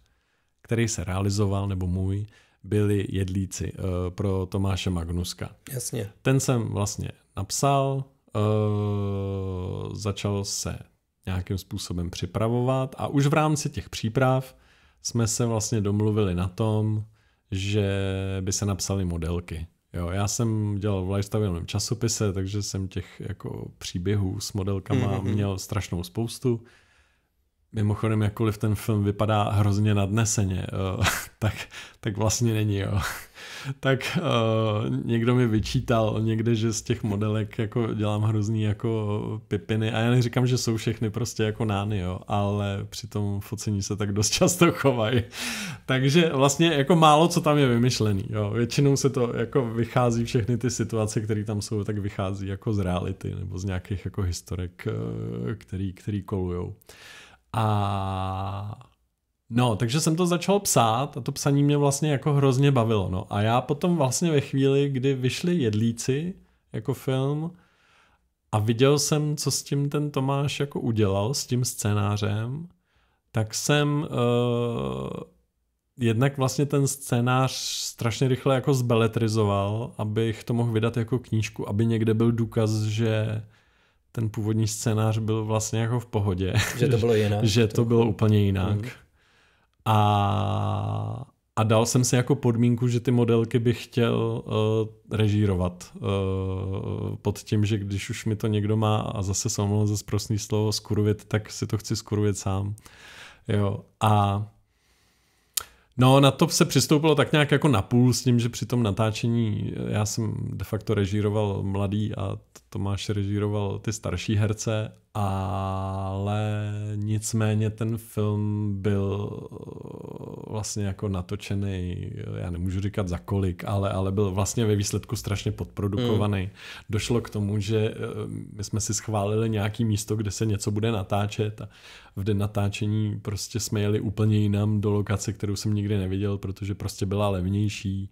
který se realizoval, nebo můj, byli jedlíci uh, pro Tomáše Magnuska. Jasně. Ten jsem vlastně napsal, uh, začal se nějakým způsobem připravovat a už v rámci těch příprav jsme se vlastně domluvili na tom, že by se napsali modelky. Jo, já jsem dělal v lifestyleovém časopise, takže jsem těch jako příběhů s modelkama mm-hmm. měl strašnou spoustu. Mimochodem, jakkoliv ten film vypadá hrozně nadneseně, eh, tak, tak vlastně není, jo. Tak eh, někdo mi vyčítal někde, že z těch modelek jako dělám hrozný jako pipiny a já neříkám, že jsou všechny prostě jako nány, jo, ale při tom focení se tak dost často chovají. Takže vlastně jako málo, co tam je vymyšlený, jo. Většinou se to jako vychází všechny ty situace, které tam jsou, tak vychází jako z reality nebo z nějakých jako historek, eh, který, který kolujou. A No, takže jsem to začal psát a to psaní mě vlastně jako hrozně bavilo. No. A já potom vlastně ve chvíli, kdy vyšli Jedlíci jako film a viděl jsem, co s tím ten Tomáš jako udělal, s tím scénářem, tak jsem uh, jednak vlastně ten scénář strašně rychle jako zbeletrizoval, abych to mohl vydat jako knížku, aby někde byl důkaz, že ten původní scénář byl vlastně jako v pohodě. Že to bylo jinak. že to, bylo úplně jinak. Mm. A, a dal jsem si jako podmínku, že ty modelky bych chtěl uh, režírovat. Uh, pod tím, že když už mi to někdo má, a zase samozřejmě zase prostý slovo skurvit, tak si to chci skurvit sám. Jo. A No, na to se přistoupilo tak nějak jako napůl s tím, že při tom natáčení já jsem de facto režíroval mladý a Tomáš režíroval ty starší herce, ale nicméně ten film byl vlastně jako natočený, já nemůžu říkat za kolik, ale, ale byl vlastně ve výsledku strašně podprodukovaný. Mm. Došlo k tomu, že eh, my jsme si schválili nějaký místo, kde se něco bude natáčet a v den natáčení prostě jsme jeli úplně jinam do lokace, kterou jsem nikdy neviděl, protože prostě byla levnější.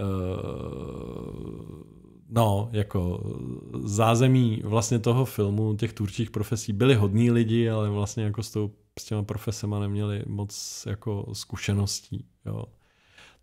Uh, No, jako zázemí vlastně toho filmu, těch tvůrčích profesí, byli hodní lidi, ale vlastně jako s, tou, s těma profesema neměli moc jako zkušeností. Jo.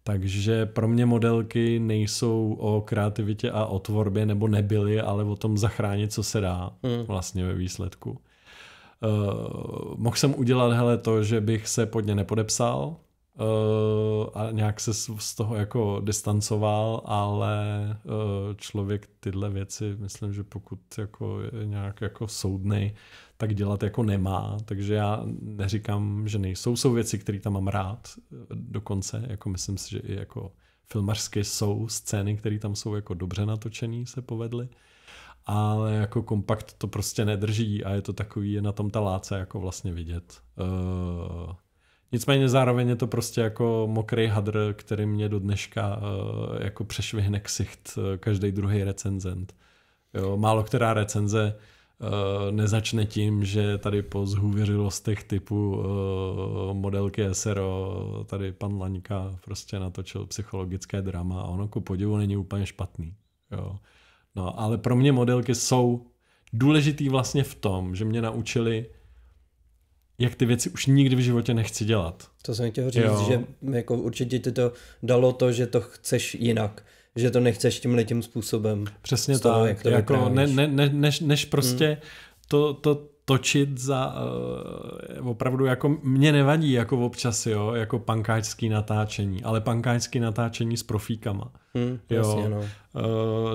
Takže pro mě modelky nejsou o kreativitě a o tvorbě, nebo nebyly, ale o tom zachránit, co se dá mm. vlastně ve výsledku. Uh, mohl jsem udělat hele to, že bych se pod ně nepodepsal, Eh, a nějak se z toho jako distancoval, ale eh, člověk tyhle věci, myslím, že pokud jako je nějak jako soudný tak dělat jako nemá, takže já neříkám, že nejsou, jsou věci, které tam mám rád, eh, dokonce, jako myslím si, že i jako filmařsky jsou scény, které tam jsou jako dobře natočené, se povedly, ale jako kompakt to prostě nedrží a je to takový, je na tom ta láce jako vlastně vidět. Nicméně zároveň je to prostě jako mokrý hadr, který mě do dneška eh, jako přešvihne ksicht eh, každý druhý recenzent. Jo, málo která recenze eh, nezačne tím, že tady po zhůvěřilostech typu modelky SRO tady pan Laňka prostě natočil psychologické drama a ono ku podivu není úplně špatný. Jo. No, ale pro mě modelky jsou důležitý vlastně v tom, že mě naučili jak ty věci už nikdy v životě nechci dělat. To jsem chtěl říct, jo. že jako určitě ti to dalo to, že to chceš jinak že to nechceš tímhle tím způsobem. Přesně toho, tak, jak to jako ne, ne, ne, než, než prostě hmm. to, to, točit za uh, opravdu jako mě nevadí jako občas, jo, jako pankáčský natáčení, ale pankáčský natáčení s profíkama. Hmm, jo. Jasně, no. uh,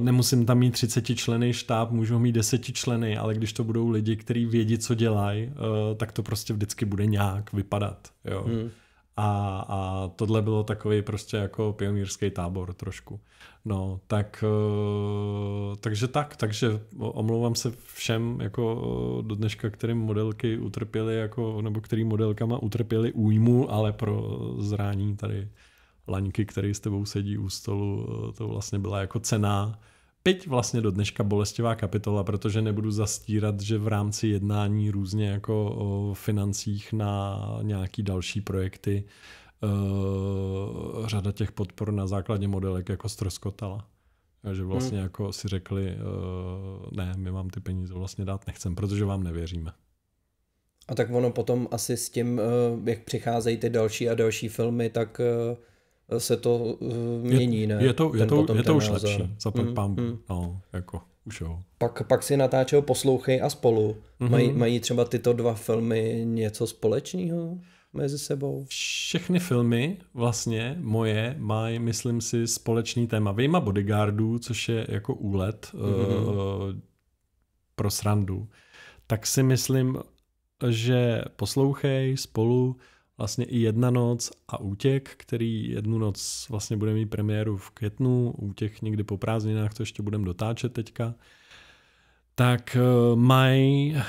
nemusím tam mít 30 členy štáb, můžu mít 10 členy, ale když to budou lidi, kteří vědí, co dělají, uh, tak to prostě vždycky bude nějak vypadat. Jo. Hmm. A, a tohle bylo takový prostě jako pionýrský tábor trošku. No, tak, e, takže tak, takže omlouvám se všem jako e, do dneška, kterým modelky utrpěly jako, nebo který modelkama utrpěly újmu, ale pro zrání tady laňky, který s tebou sedí u stolu, e, to vlastně byla jako cená Byť vlastně do dneška bolestivá kapitola, protože nebudu zastírat, že v rámci jednání různě jako o financích na nějaký další projekty e, řada těch podpor na základě modelek jako stroskotala. Že vlastně hmm. jako si řekli, e, ne, my vám ty peníze vlastně dát nechcem, protože vám nevěříme. A tak ono potom asi s tím, jak přicházejí ty další a další filmy, tak se to uh, mění. Ne? Je, to, je, to, je to už názor. lepší, za to mm, pam. mm. No, jako, už jo. Pak, pak si natáčel Poslouchej a spolu. Mm-hmm. Mají, mají třeba tyto dva filmy něco společného mezi sebou? Všechny filmy vlastně moje mají, myslím si, společný téma. Vyjma Bodyguardů, což je jako úlet mm-hmm. uh, pro srandu, tak si myslím, že Poslouchej spolu vlastně i jedna noc a útěk, který jednu noc vlastně bude mít premiéru v květnu, útěk někdy po prázdninách, to ještě budeme dotáčet teďka, tak eh, mají eh,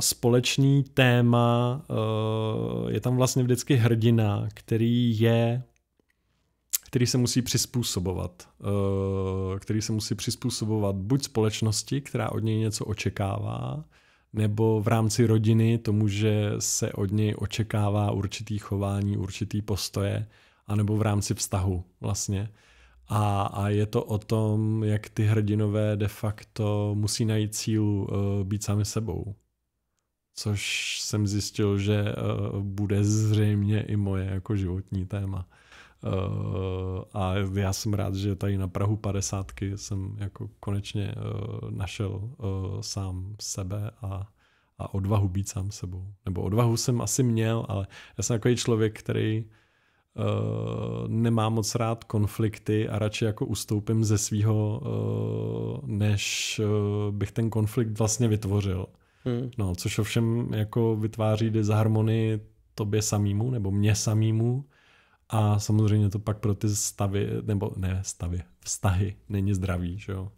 společný téma, eh, je tam vlastně vždycky hrdina, který je který se musí přizpůsobovat. Který se musí přizpůsobovat buď společnosti, která od něj něco očekává, nebo v rámci rodiny tomu, že se od něj očekává určitý chování, určitý postoje, anebo v rámci vztahu vlastně. A, a je to o tom, jak ty hrdinové de facto musí najít cíl uh, eh, být sami sebou. Což jsem zjistil, že uh, bude zřejmě i moje jako životní téma. Eh, a já jsem rád, že tady na Prahu 50 jsem jako konečně eh, našel eh, sám sebe a, a odvahu být sám sebou. Nebo odvahu jsem asi měl, ale já jsem takový člověk, který Uh, nemá moc rád konflikty a radši jako ustoupím ze svého, uh, než uh, bych ten konflikt vlastně vytvořil. Hmm. No, což ovšem jako vytváří disharmonii tobě samýmu nebo mě samýmu a samozřejmě to pak pro ty stavy, nebo ne stavy, vztahy není zdravý, že jo?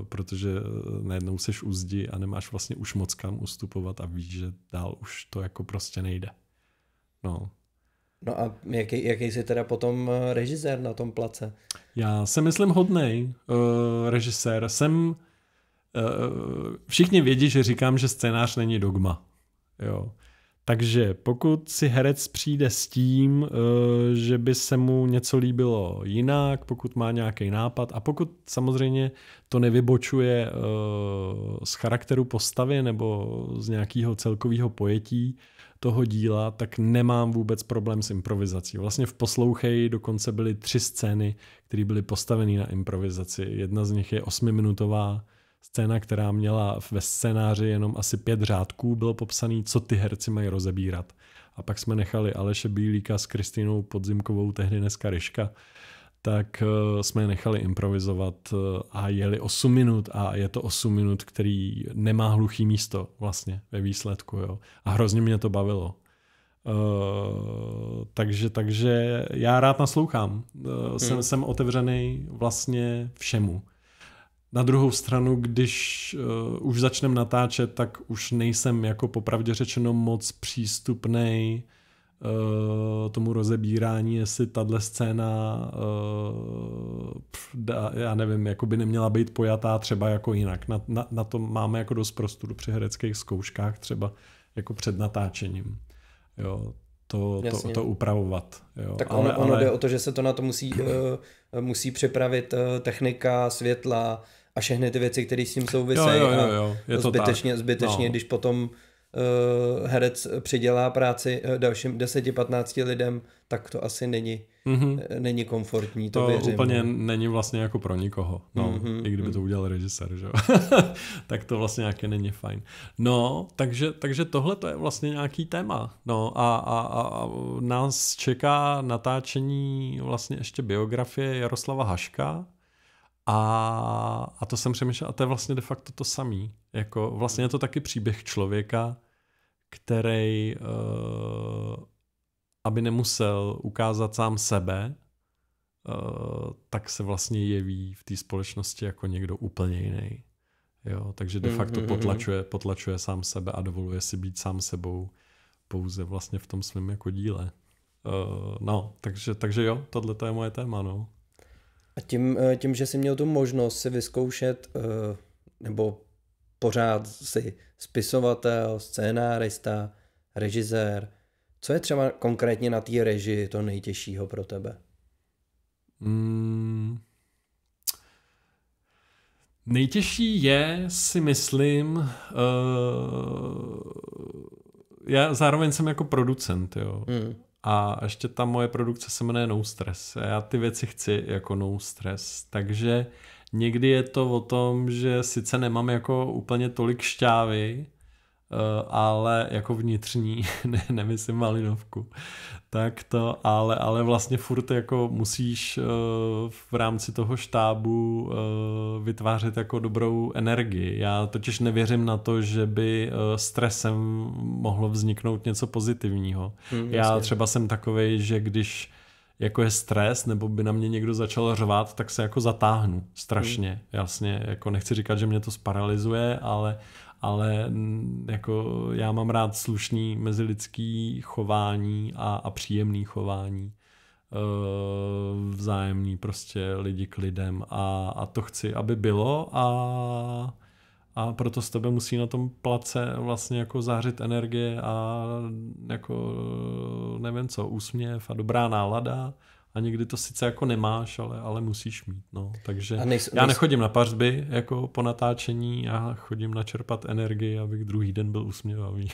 E, protože e, najednou seš u zdi a nemáš vlastně už moc kam ustupovat a víš, že dál už to jako prostě nejde. No. No a jaký, jaký jsi teda potom e, režisér na tom place? Já jsem myslím hodnej uh, režisér. Jsem, uh, všichni vědí, že říkám, že scénář není dogma. Jo. Takže pokud si herec přijde s tím, eh, že by se mu něco líbilo jinak, pokud má nějaký nápad a pokud samozřejmě to nevybočuje eh, z charakteru postavy nebo z nějakého celkového pojetí toho díla, tak nemám vůbec problém s improvizací. Vlastně v Poslouchej dokonce byly tři scény, které byly postaveny na improvizaci. Jedna z nich je osmiminutová minutová scéna, která měla ve scénáři jenom asi pět řádků, bylo popsané, co ty herci mají rozebírat. A pak jsme nechali Aleše Bílíka s Kristinou Podzimkovou, tehdy dneska Ryška, tak eh, jsme je nechali improvizovat eh, a jeli 8 minut a je to 8 minut, který nemá hluchý místo vlastně ve výsledku. Jo. A hrozně mě to bavilo. Uh, takže, takže já rád naslouchám. Uh, hmm. jsem, jsem otevřený vlastně všemu. Na druhou stranu, když uh, už začnem natáčet, tak už nejsem jako popravdě řečeno moc přístupný uh, eh, tomu rozebírání, jestli tahle scéna, uh, pff, da, já nevím, jako by neměla být pojatá třeba jako jinak. Na, na, na to máme jako dost prostoru při hereckých zkouškách třeba jako před natáčením. Jo, to, to, to upravovat. Jo. Tak ono, ale, ono ale... jde o to, že se to na to musí, uh, musí připravit uh, technika, světla, a všechny ty věci, které s tím souvisejí. Jo, jo, jo, jo. Je to zbytečně, tak. zbytečně no. když potom uh, herec přidělá práci eh, dalším 10-15 lidem, tak to asi není, mm-hmm. není komfortní, to, to věřím. úplně no. není vlastně jako pro nikoho, no, mm-hmm. i kdyby mhm. to udělal režisér, že? tak to vlastně nějaké není fajn. No, takže, takže tohle to je vlastně nějaký téma, no a, a, a nás čeká natáčení vlastně ještě biografie Jaroslava Haška, a, a to jsem přemýšlel, a to je vlastně de facto to samý. Jako, vlastně je to taky příběh člověka, který, uh, aby nemusel ukázat sám sebe, uh, tak se vlastně jeví v té společnosti jako někdo úplně jiný. Jo, takže de mm, facto mm, mm, potlačuje, potlačuje sám sebe a dovoluje si být sám sebou pouze vlastně v tom svém jako díle. Uh, no, takže, takže jo, tohle je moje téma, no. A tím, eh, tím, že jsi měl tu možnost si vyzkoušet, eh, nebo pořád si spisovatel, scénárista, režisér, co je třeba konkrétně na té režii to nejtěžšího pro tebe? Mm. Nejtěžší je, si myslím, uh, já zároveň jsem jako producent, jo. Mm. A ještě ta moje produkce se jmenuje No Stress. A já ty věci chci jako No Stress. Takže někdy je to o tom, že sice nemám jako úplně tolik šťávy, Eh, ale jako vnitřní, ne, nemyslím malinovku, tak to, ale, ale vlastně furt jako musíš eh, v rámci toho štábu eh, vytvářet jako dobrou energii. Já totiž nevěřím na to, že by stresem mohlo vzniknout něco pozitivního. Hmm, Já jasně. třeba jsem takový, že když jako je stres, nebo by na mě někdo začal řvát, tak se jako zatáhnu strašně. Hmm. Jasně, jako nechci říkat, že mě to sparalizuje, ale, ale mm, jako já mám rád slušný mezilidský chování a, a příjemný chování eh, vzájemný prostě lidi k lidem a, a to chci, aby bylo a, a proto s tebe musí na tom place vlastně jako zahřit energie a jako nevím co, úsměv a dobrá nálada a někdy to sice jako nemáš, ale, ale musíš mít, no. Takže a nejsou, já nechodím na pařby jako po natáčení, já chodím načerpat energii, abych druhý den byl usměvavý.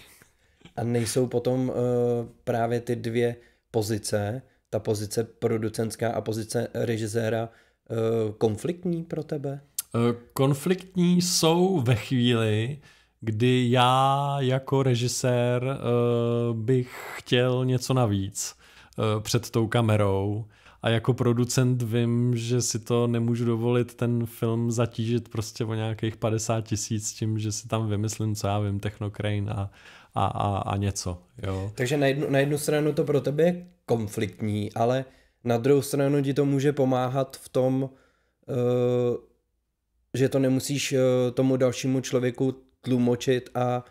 A nejsou potom uh, právě ty dvě pozice, ta pozice producentská a pozice režiséra uh, konfliktní pro tebe? Eh, konfliktní jsou ve chvíli, kdy já jako režisér uh, bych chtěl něco navíc. Eh, před tou kamerou. A jako producent vím, že si to nemůžu dovolit ten film zatížit prostě o nějakých 50 tisíc tím, že si tam vymyslím, co já vím, Technocrane a, a, a, a něco. Jo. Takže na jednu, na jednu stranu to pro tebe je konfliktní, ale na druhou stranu ti to může pomáhat v tom, eh, že to nemusíš eh, tomu dalšímu člověku tlumočit a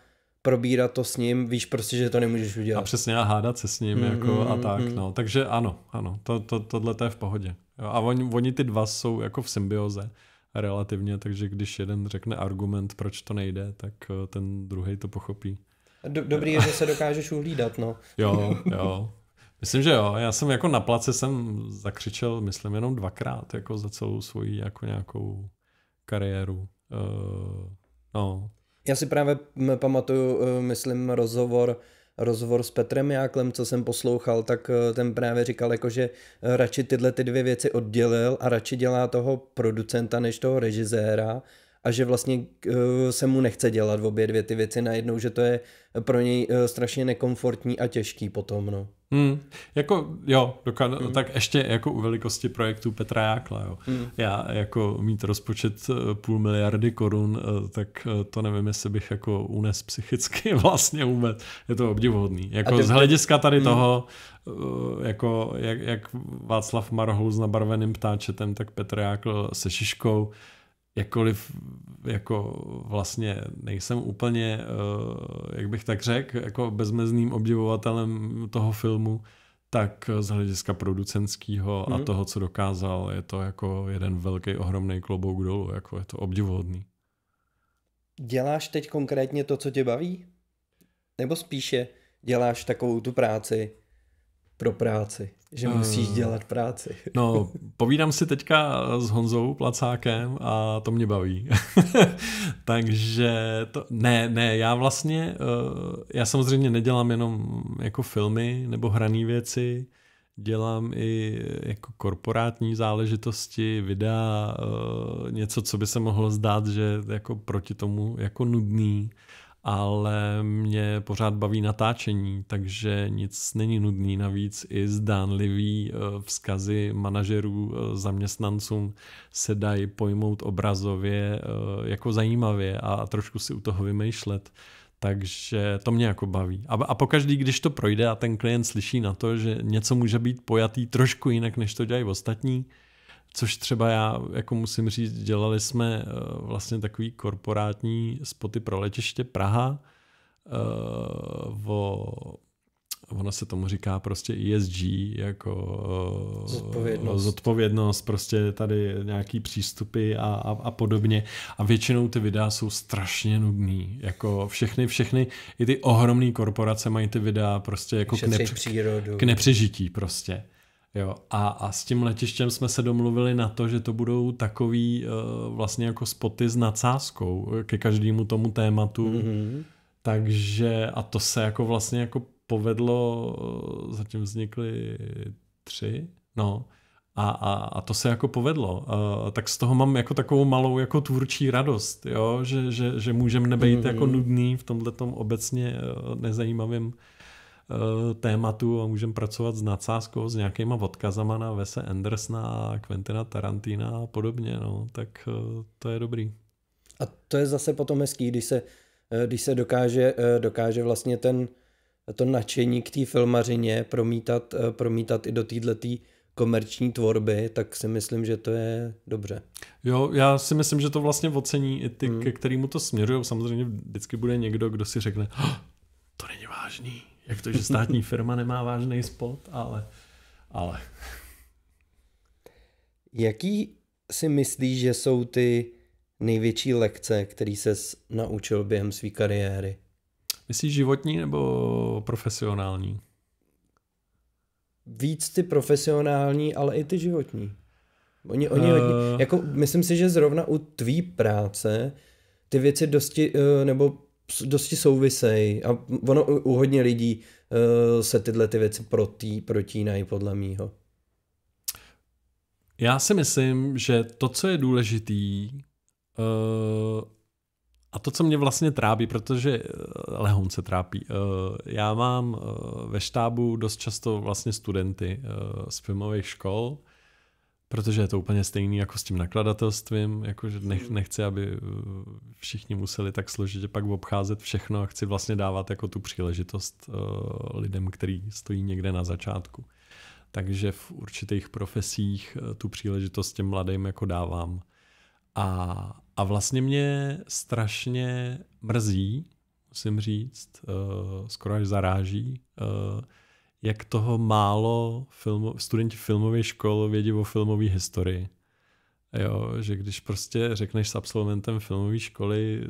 probírat to s ním, víš prostě, že to nemůžeš udělat. A přesně a hádat se s ním mm, jako mm, a tak, mm. no. Takže ano, ano, to, to, tohle to je v pohodě. Jo, a oni, oni ty dva jsou jako v symbioze relativně, takže když jeden řekne argument, proč to nejde, tak eh, ten druhý to pochopí. Do, dobrý je, že se dokážeš uhlídat, no. jo, jo. Myslím, že jo. Já jsem jako na place jsem zakřičel, myslím, jenom dvakrát, jako za celou svoji jako nějakou kariéru. Uh, no, já si právě pamatuju, e, myslím, rozhovor rozhovor s Petrem Jáklem, co jsem poslouchal, tak e, ten právě říkal, jako, že e, radši tyhle ty dvě věci oddělil a radši dělá toho producenta než toho režiséra, a že vlastně eh, se mu nechce dělat obě dvě ty věci najednou, že to je pro něj eh, strašně nekomfortní a těžký potom, no. Hmm, jako jo, dokud, hmm. tak ještě jako u velikosti projektu Petra Jákla, jo. Hmm. Já jako mít rozpočet eh, půl miliardy korun, tak to nevím, jestli bych jako unes psychicky vlastně vůbec. Je to obdivuhodný. Jako z hlediska tady hmm. toho, jako jak, jak Václav s nabarveným ptáčetem, tak Petr Jákl se šiškou, jakkoliv jako vlastně nejsem úplně, eh, jak bych tak řekl, jako bezmezným obdivovatelem toho filmu, tak z hlediska producenského a mhm. toho, co dokázal, je to jako jeden velký ohromný klobouk dolů, jako je to obdivuhodný. Děláš teď konkrétně to, co tě baví? Nebo spíše děláš takovou tu práci, pro práci, že musíš eh, dělat práci. No, povídám si teďka s Honzou Placákem a to mě baví. Takže to, ne, ne, já vlastně, eh, já samozřejmě nedělám jenom jako filmy nebo hrané věci, dělám i jako korporátní záležitosti, videa, eh, něco, co by se mohlo zdát, že jako proti tomu jako nudný, ale mě pořád baví natáčení, takže nic není nudný. Navíc i zdánlivý eh, vzkazy manažerů eh, zaměstnancům se dají pojmout obrazově eh, jako zajímavě a trošku si u toho vymýšlet. Takže to mě jako baví. A, pokaždý, když to projde a ten klient slyší na to, že něco může být pojatý trošku jinak, než to dělají ostatní, Což třeba já, jako musím říct, dělali jsme eh, vlastně takový korporátní spoty pro letiště Praha. Vo, eh, ono se tomu říká prostě ESG, jako eh, zodpovědnost, zodpovědnost prostě tady nějaký přístupy a, a, a podobně. A většinou ty videa jsou strašně nudný. Jako všechny, všechny, i ty ohromné korporace mají ty videa prostě jako k, nepř- k nepřežití prostě. Jo, a, a s tím letištěm jsme se domluvili na to, že to budou takový uh, vlastně jako spoty s nadsázkou eh, ke každému tomu tématu. Mm-hmm. Takže a to se jako vlastně jako povedlo, eh, zatím vznikly tři, no, a, a, a to se jako povedlo. Uh, tak z toho mám jako takovou malou jako tvůrčí radost, jo? že, že, že můžeme nebejt mm-hmm. jako nudný v tomhle obecně nezajímavém Eh, tématu a můžeme pracovat s nadsázkou, s nějakýma odkazama na Vese Andersna, Quentina Tarantina a podobně, no, tak eh, to je dobrý. A to je zase potom hezký, když se, eh, když se dokáže, dokáže vlastně ten, to nadšení k té filmařině promítat, promítat i do této komerční tvorby, tak si myslím, že to je dobře. Jo, já si myslím, že to vlastně ocení i ty, hmm. ke kterému to směřují. Samozřejmě vždycky bude někdo, kdo si řekne, oh, to není vážný, jak to, že státní firma nemá vážný spot, ale... ale. Jaký si myslíš, že jsou ty největší lekce, které se naučil během své kariéry? Myslíš životní nebo profesionální? Víc ty profesionální, ale i ty životní. Oni, oni, uh... jako, myslím si, že zrovna u tvý práce ty věci dosti, eh, nebo dosti souvisejí a ono u, hodně lidí uh, se tyhle ty věci protí, protínají podle mýho. Já si myslím, že to, co je důležitý uh, a to, co mě vlastně trápí, protože uh, eh, Lehoun se trápí, uh, já mám uh, ve štábu dost často vlastně studenty uh, z filmových škol Protože je to úplně stejný jako s tím nakladatelstvím, jakože nech, mhm. nechci, aby eh, všichni museli tak složitě pak obcházet všechno a chci vlastně dávat jako tu příležitost uh, lidem, který stojí někde na začátku. Takže v určitých profesích eh, tu příležitost těm mladým jako dávám. A, a vlastně mě strašně mrzí, musím říct, uh, skoro až zaráží, jak toho málo filmo, studenti filmové školy vědí o filmové historii. Jo, že když prostě řekneš s absolventem filmové školy,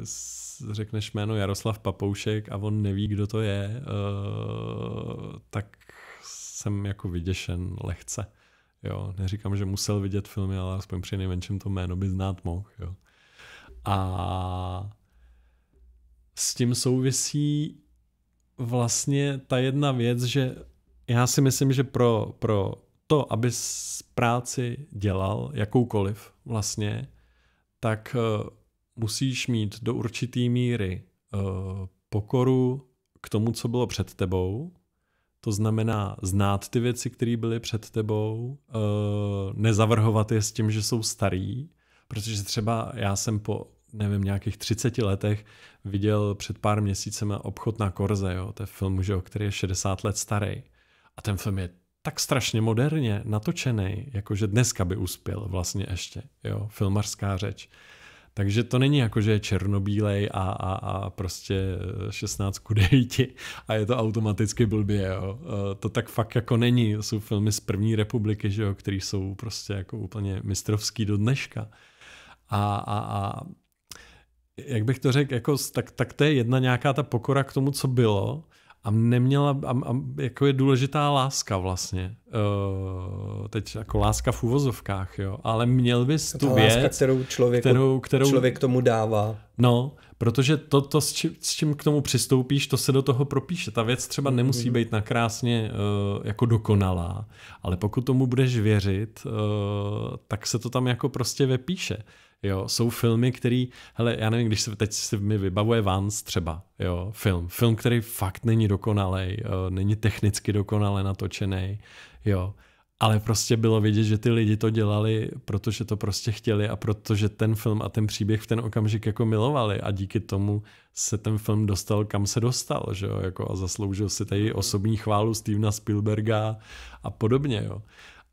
řekneš jméno Jaroslav Papoušek a on neví, kdo to je, eh, tak jsem jako vyděšen lehce. Jo, neříkám, že musel vidět filmy, ale aspoň při nejmenším to jméno by znát mohl. Jo. A s tím souvisí vlastně ta jedna věc, že já si myslím, že pro, pro to, aby práci dělal jakoukoliv vlastně, tak eh, musíš mít do určitý míry eh, pokoru k tomu, co bylo před tebou. To znamená znát ty věci, které byly před tebou, eh, nezavrhovat je s tím, že jsou starý, protože třeba já jsem po nevím, nějakých 30 letech viděl před pár měsícem obchod na Korze, jo, to je film, že, který je 60 let starý. A ten film je tak strašně moderně natočený, jakože dneska by uspěl vlastně ještě, jo, filmařská řeč. Takže to není jako, že je černobílej a, a, a prostě 16 ku 9 a je to automaticky blbě. Jo. E, to tak fakt jako není. Jsou filmy z první republiky, že jo, který jsou prostě jako úplně mistrovský do dneška. A, a, a jak bych to řekl, jako, tak, tak to je jedna nějaká ta pokora k tomu, co bylo, a neměla, a, a, jako je důležitá láska vlastně. Uh, teď jako láska v uvozovkách, jo, ale měl bys tu Ta věc, láska, kterou člověk, kterou, kterou, člověk tomu dává. No, protože to, to s, čím, s čím k tomu přistoupíš, to se do toho propíše. Ta věc třeba mhm. nemusí být nakrásně uh, eh, jako dokonalá, ale pokud tomu budeš věřit, uh, tak se to tam jako prostě vepíše. Jo, jsou filmy, který, hele, já nevím, když se teď se mi vybavuje Vans třeba, jo, film. Film, který fakt není dokonalý, není technicky dokonale natočený, jo. Ale prostě bylo vidět, že ty lidi to dělali, protože to prostě chtěli a protože ten film a ten příběh v ten okamžik jako milovali a díky tomu se ten film dostal, kam se dostal, že jo, jako a zasloužil si tady osobní chválu Stevena Spielberga a podobně, jo.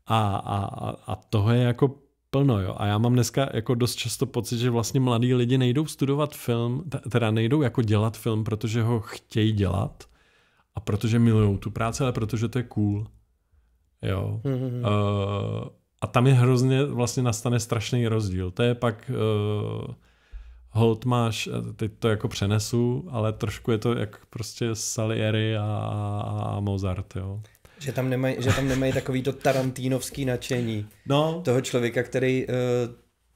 A, a, a toho je jako plno, jo. A já mám dneska jako dost často pocit, že vlastně mladí lidi nejdou studovat film, teda nejdou jako dělat film, protože ho chtějí dělat a protože milují tu práci, ale protože to je cool. Jo. Mm-hmm. Uh, a tam je hrozně, vlastně nastane strašný rozdíl. To je pak uh, eh, hold máš, eh, teď to jako přenesu, ale trošku je to jak prostě Salieri a, a Mozart, jo. Že tam nemají, že tam nemají takový to tarantínovský nadšení. No. Toho člověka, který uh,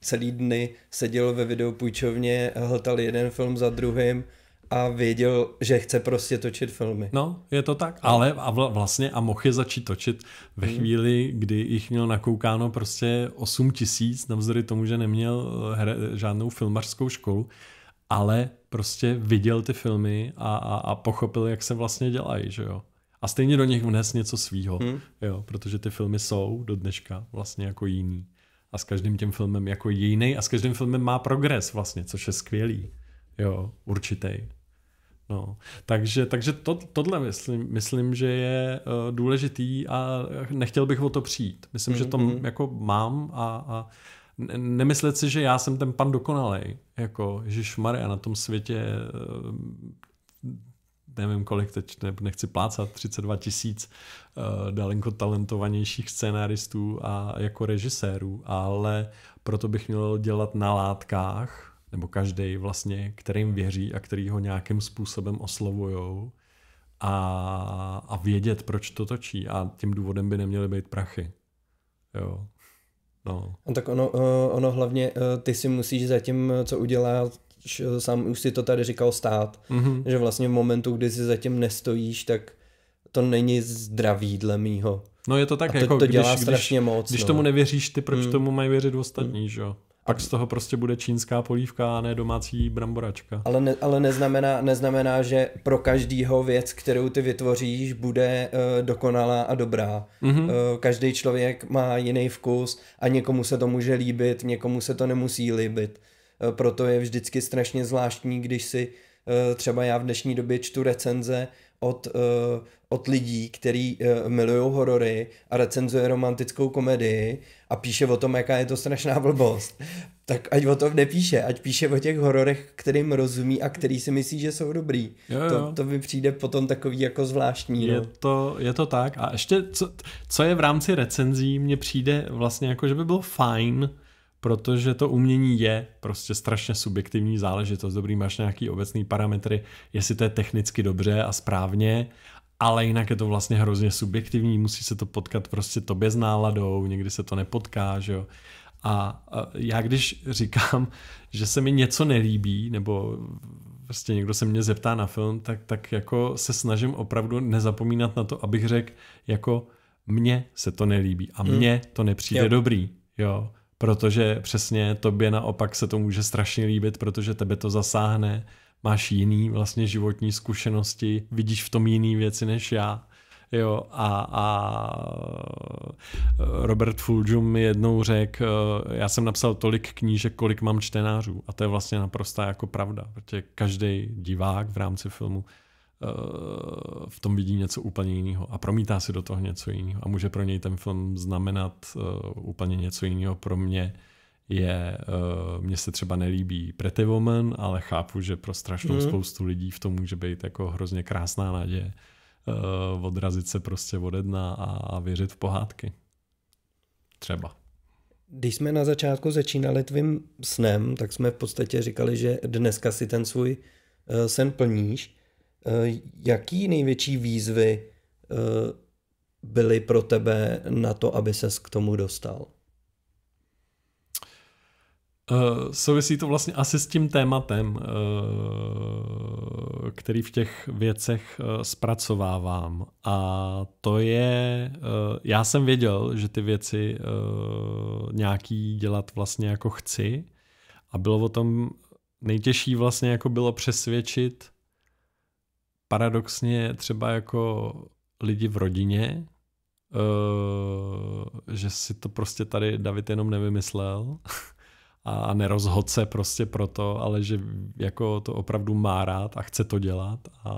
celý dny seděl ve videopůjčovně, hltal jeden film za druhým a věděl, že chce prostě točit filmy. No, je to tak, ale a vlastně a mohl je začít točit ve hmm. chvíli, kdy jich měl nakoukáno prostě 8 tisíc, navzory tomu, že neměl eh, hre, žádnou filmařskou školu, ale prostě viděl ty filmy a, a, a pochopil, jak se vlastně dělají, že jo a stejně do nich vnes něco svýho, hmm. jo, protože ty filmy jsou do dneška vlastně jako jiný a s každým tím filmem jako jiný a s každým filmem má progres vlastně, což je skvělý, jo, určitý. No, takže, takže to, tohle myslím, myslím, že je uh, důležitý a nechtěl bych o to přijít. Myslím, mm-hmm. že hmm, to hmm. jako mám a, a nemyslet si, že já jsem ten pan dokonalej. Jako, Maria na tom světě eh, nevím kolik teď, ne, nechci plácat, 32 tisíc uh, daleko talentovanějších scénáristů a jako režisérů, ale proto bych měl dělat na látkách, nebo každý vlastně, kterým věří a který ho nějakým způsobem oslovujou a, a vědět, proč to točí a tím důvodem by neměly být prachy. Jo. No. A no, tak ono, eh, ono hlavně, eh, ty si musíš za tím, co udělat, sám už si to tady říkal stát, mm-hmm. že vlastně v momentu, kdy si zatím nestojíš, tak to není zdraví dle mýho. No je to tak, to, jako to dělá když, strašně moc. Když no. tomu nevěříš ty, proč mm. tomu mají věřit ostatní, mm. že jo? Pak z toho prostě bude čínská polívka a ne domácí bramboračka. Ale, ne, ale neznamená, neznamená, že pro každýho věc, kterou ty vytvoříš, bude uh, dokonalá a dobrá. Mm-hmm. Uh, každý člověk má jiný vkus a někomu se to může líbit, někomu se to nemusí líbit. Eh, proto je vždycky strašně zvláštní, když si eh, třeba já v dnešní době čtu recenze od, eh, od lidí, kteří milují horory a recenzuje romantickou komedii a píše o tom, jaká je to strašná blbost, tak ať o tom nepíše, ať píše o těch hororech, kterým rozumí a který si myslí, že jsou dobrý. Jo, jo. To, to mi přijde potom takový jako zvláštní. Je, no. to, je to tak a ještě, co, co je v rámci recenzí, mně přijde vlastně jako, že by bylo fajn, protože to umění je prostě strašně subjektivní záležitost. Dobrý, máš nějaký obecný parametry, jestli to je technicky dobře a správně, ale jinak je to vlastně hrozně subjektivní, musí se to potkat prostě tobě s náladou, někdy se to nepotká, že jo. A já když říkám, že se mi něco nelíbí, nebo prostě někdo se mě zeptá na film, tak, tak jako se snažím opravdu nezapomínat na to, abych řekl, jako mně se to nelíbí a hmm. mně to nepřijde jo. dobrý, jo protože přesně tobě naopak se to může strašně líbit, protože tebe to zasáhne, máš jiný vlastně životní zkušenosti, vidíš v tom jiný věci než já. Jo, a, a Robert Fulgium mi jednou řekl, já jsem napsal tolik knížek, kolik mám čtenářů. A to je vlastně naprostá jako pravda, protože každý divák v rámci filmu Eh, v tom vidí něco úplně jiného a promítá si do toho něco jiného a může pro něj ten film znamenat eh, úplně něco jiného. Pro mě je, eh, mně se třeba nelíbí Pretty Woman, ale chápu, že pro strašnou mm. spoustu lidí v tom může být jako hrozně krásná naděje odrazit se prostě ode dna a, věřit v pohádky. Třeba. Když jsme na začátku začínali tvým snem, tak jsme v podstatě říkali, že dneska si ten svůj sen plníš. Eh, jaký největší výzvy eh, byly pro tebe na to, aby ses k tomu dostal? Uh, souvisí to vlastně asi s tím tématem, uh, který v těch věcech uh, zpracovávám. A to je, já jsem věděl, že ty věci nějaký dělat vlastně jako chci. A bylo o tom nejtěžší vlastně jako bylo přesvědčit paradoxně třeba jako lidi v rodině, eh, že si to prostě tady David jenom nevymyslel a nerozhod se prostě proto, ale že jako to opravdu má rád a chce to dělat a,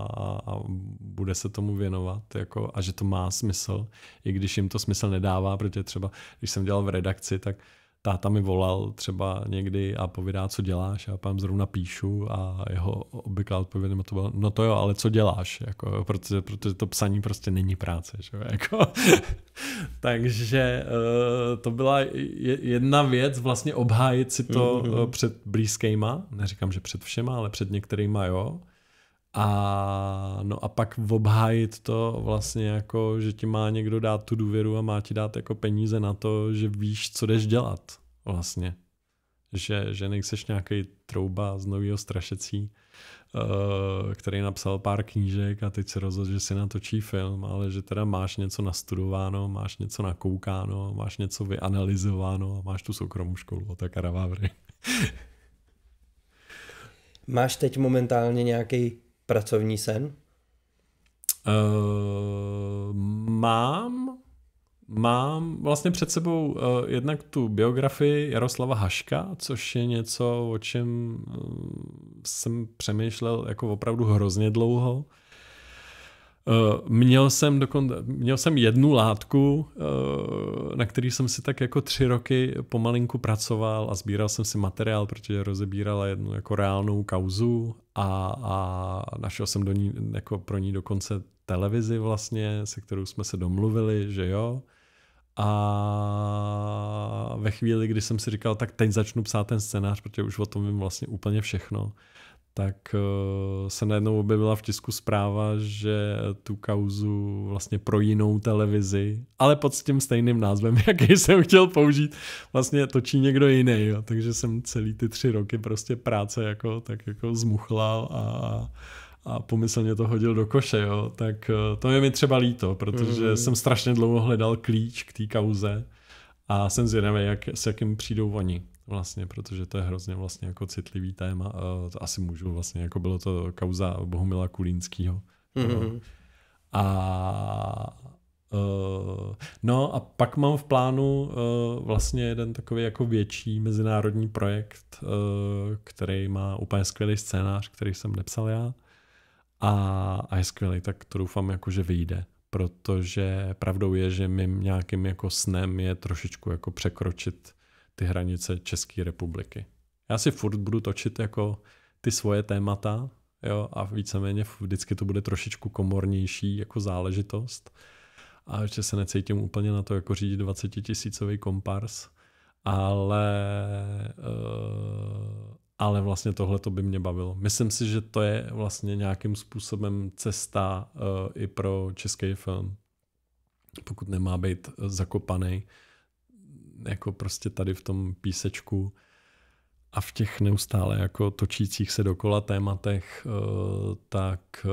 a bude se tomu věnovat jako, a že to má smysl, i když jim to smysl nedává, protože třeba když jsem dělal v redakci, tak uh, táta mi volal třeba někdy a povídá, co děláš, a pám zrovna píšu a jeho obvyklá odpověď na to byla, no to jo, ale co děláš, jako, protože, protože to psaní prostě není práce, že jako. Takže eh, to byla jedna věc, vlastně obhájit si to mm-hmm. před blízkýma, neříkám, že před všema, ale před některýma, jo. A, no a pak obhájit to vlastně jako, že ti má někdo dát tu důvěru a má ti dát jako peníze na to, že víš, co jdeš dělat vlastně. Že, že nejseš nějaký trouba z nového strašecí, eh, který napsal pár knížek a teď se rozhodl, že si natočí film, ale že teda máš něco nastudováno, máš něco nakoukáno, máš něco vyanalizováno a máš tu soukromou školu od Karavávry. máš teď momentálně nějaký pracovní sen? Uh, mám, Mám vlastně před sebou uh, jednak tu biografii Jaroslava Haška, což je něco, o čem uh, jsem přemýšlel jako opravdu hrozně dlouho. Eh, měl jsem, dokon, měl jsem jednu látku, eh, na který jsem si tak jako tři roky pomalinku pracoval a sbíral jsem si materiál, protože rozebírala jednu jako reálnou kauzu a, a našel jsem do ní, jako pro ní dokonce televizi vlastně, se kterou jsme se domluvili, že jo. A ve chvíli, kdy jsem si říkal, tak teď začnu psát ten scénář, protože už o tom vím vlastně úplně všechno, tak eh, se najednou objevila v tisku zpráva, že tu kauzu vlastně pro jinou televizi, ale pod tím stejným názvem, jaký jsem chtěl použít, vlastně točí někdo jiný. Jo. Takže jsem celý ty tři roky prostě práce jako, tak jako zmuchlal a, a pomyslně to hodil do koše, jo. tak eh, to je mi třeba líto, protože mm. jsem strašně dlouho hledal klíč k té kauze a jsem zvědavý, jak, s jakým přijdou oni vlastně, protože to je hrozně vlastně jako citlivý téma. to asi můžu vlastně, jako bylo to kauza Bohumila Kulínskýho. Mm-hmm. A Uh, no a pak mám v plánu uh, vlastně jeden takový jako větší mezinárodní projekt, uh, který má úplně skvělý scénář, který jsem nepsal já a, a je skvělý, tak to doufám jako, že vyjde, protože pravdou je, že mým nějakým jako snem je trošičku jako překročit ty hranice České republiky. Já si furt budu točit jako ty svoje témata jo, a víceméně vždycky to bude trošičku komornější jako záležitost a ještě se necítím úplně na to jako řídit 20 tisícový kompars, ale, eh, ale vlastně tohle to by mě bavilo. Myslím si, že to je vlastně nějakým způsobem cesta eh, i pro český film, pokud nemá být zakopaný jako prostě tady v tom písečku a v těch neustále jako točících se dokola tématech, eh, tak eh,